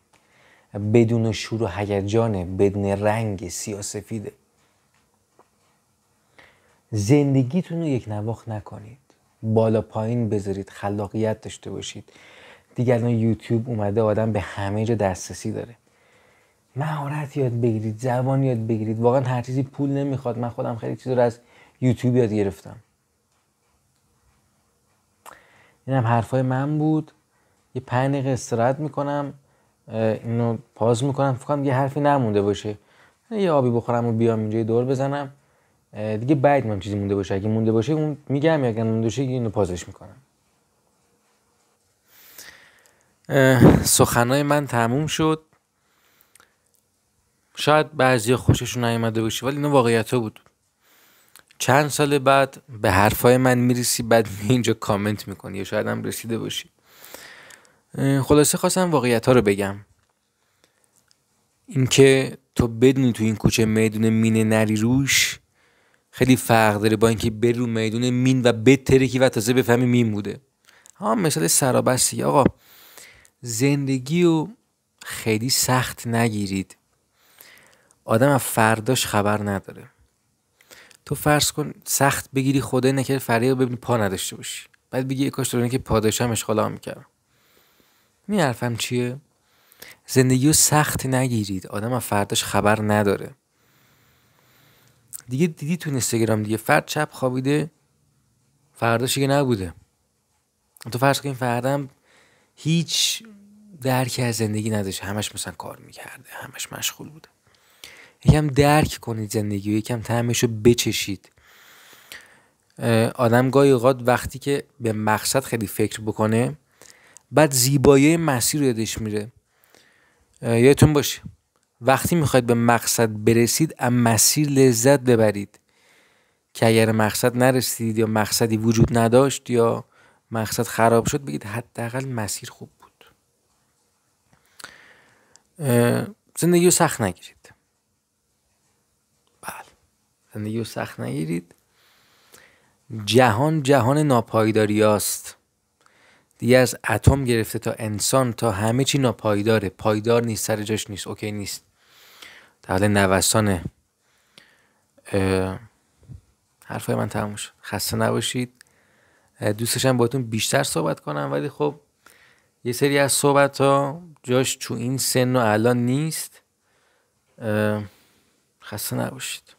بدون شور و هیجانه بدون رنگ سیاسفیده زندگیتون رو یک نواخ نکنید بالا پایین بذارید خلاقیت داشته باشید دیگه یوتیوب اومده آدم به همه جا دسترسی داره مهارت یاد بگیرید زبان یاد بگیرید واقعا هر چیزی پول نمیخواد من خودم خیلی چیز رو از یوتیوب یاد گرفتم اینم حرفای من بود یه پنج دقیقه استراحت میکنم اینو پاز میکنم فکر کنم یه حرفی نمونده باشه یه آبی بخورم و بیام اینجا دور بزنم دیگه بعد من چیزی مونده باشه اگه مونده باشه اون میگم یا اگه مونده باشه اینو پازش میکنم سخنای من تموم شد شاید بعضی خوششون نیامده باشه ولی اینو واقعیت ها بود چند سال بعد به حرفای من میرسی بعد اینجا کامنت میکنی یا شاید هم رسیده باشی خلاصه خواستم واقعیت ها رو بگم اینکه تو بدونی تو این کوچه میدون مینه نری روش خیلی فرق داره با اینکه بری رو میدون مین و بترکی و تازه بفهمی مین بوده ها مثال سرابستی آقا زندگی رو خیلی سخت نگیرید آدم از فرداش خبر نداره تو فرض کن سخت بگیری خدای نکرد فریاد ببینی پا نداشته باشی بعد بگی کاش که پاداشم هم میکردم حرفم چیه؟ زندگی رو سخت نگیرید آدم از فرداش خبر نداره دیگه دیدی تو اینستاگرام دیگه فرد چپ خوابیده فرداش دیگه نبوده تو فرض کن این فردم هیچ درکی از زندگی نداشت همش مثلا کار میکرده همش مشغول بوده یکم درک کنید زندگی و یکم تعمش رو بچشید آدم گاهی اوقات وقتی که به مقصد خیلی فکر بکنه بعد زیبایی مسیر رو یادش میره یادتون باشه وقتی میخواید به مقصد برسید از مسیر لذت ببرید که اگر مقصد نرسید یا مقصدی وجود نداشت یا مقصد خراب شد بگید حداقل مسیر خوب بود زندگی رو سخت نگیرید بله زندگی رو سخت نگیرید جهان جهان ناپایداری است دیگه از اتم گرفته تا انسان تا همه چی ناپایداره پایدار نیست سر جاش نیست اوکی نیست در حال نوسانه حرفای من تموم شد خسته نباشید دوستشم داشتم باتون بیشتر صحبت کنم ولی خب یه سری از صحبت ها جاش تو این سن و الان نیست خسته نباشید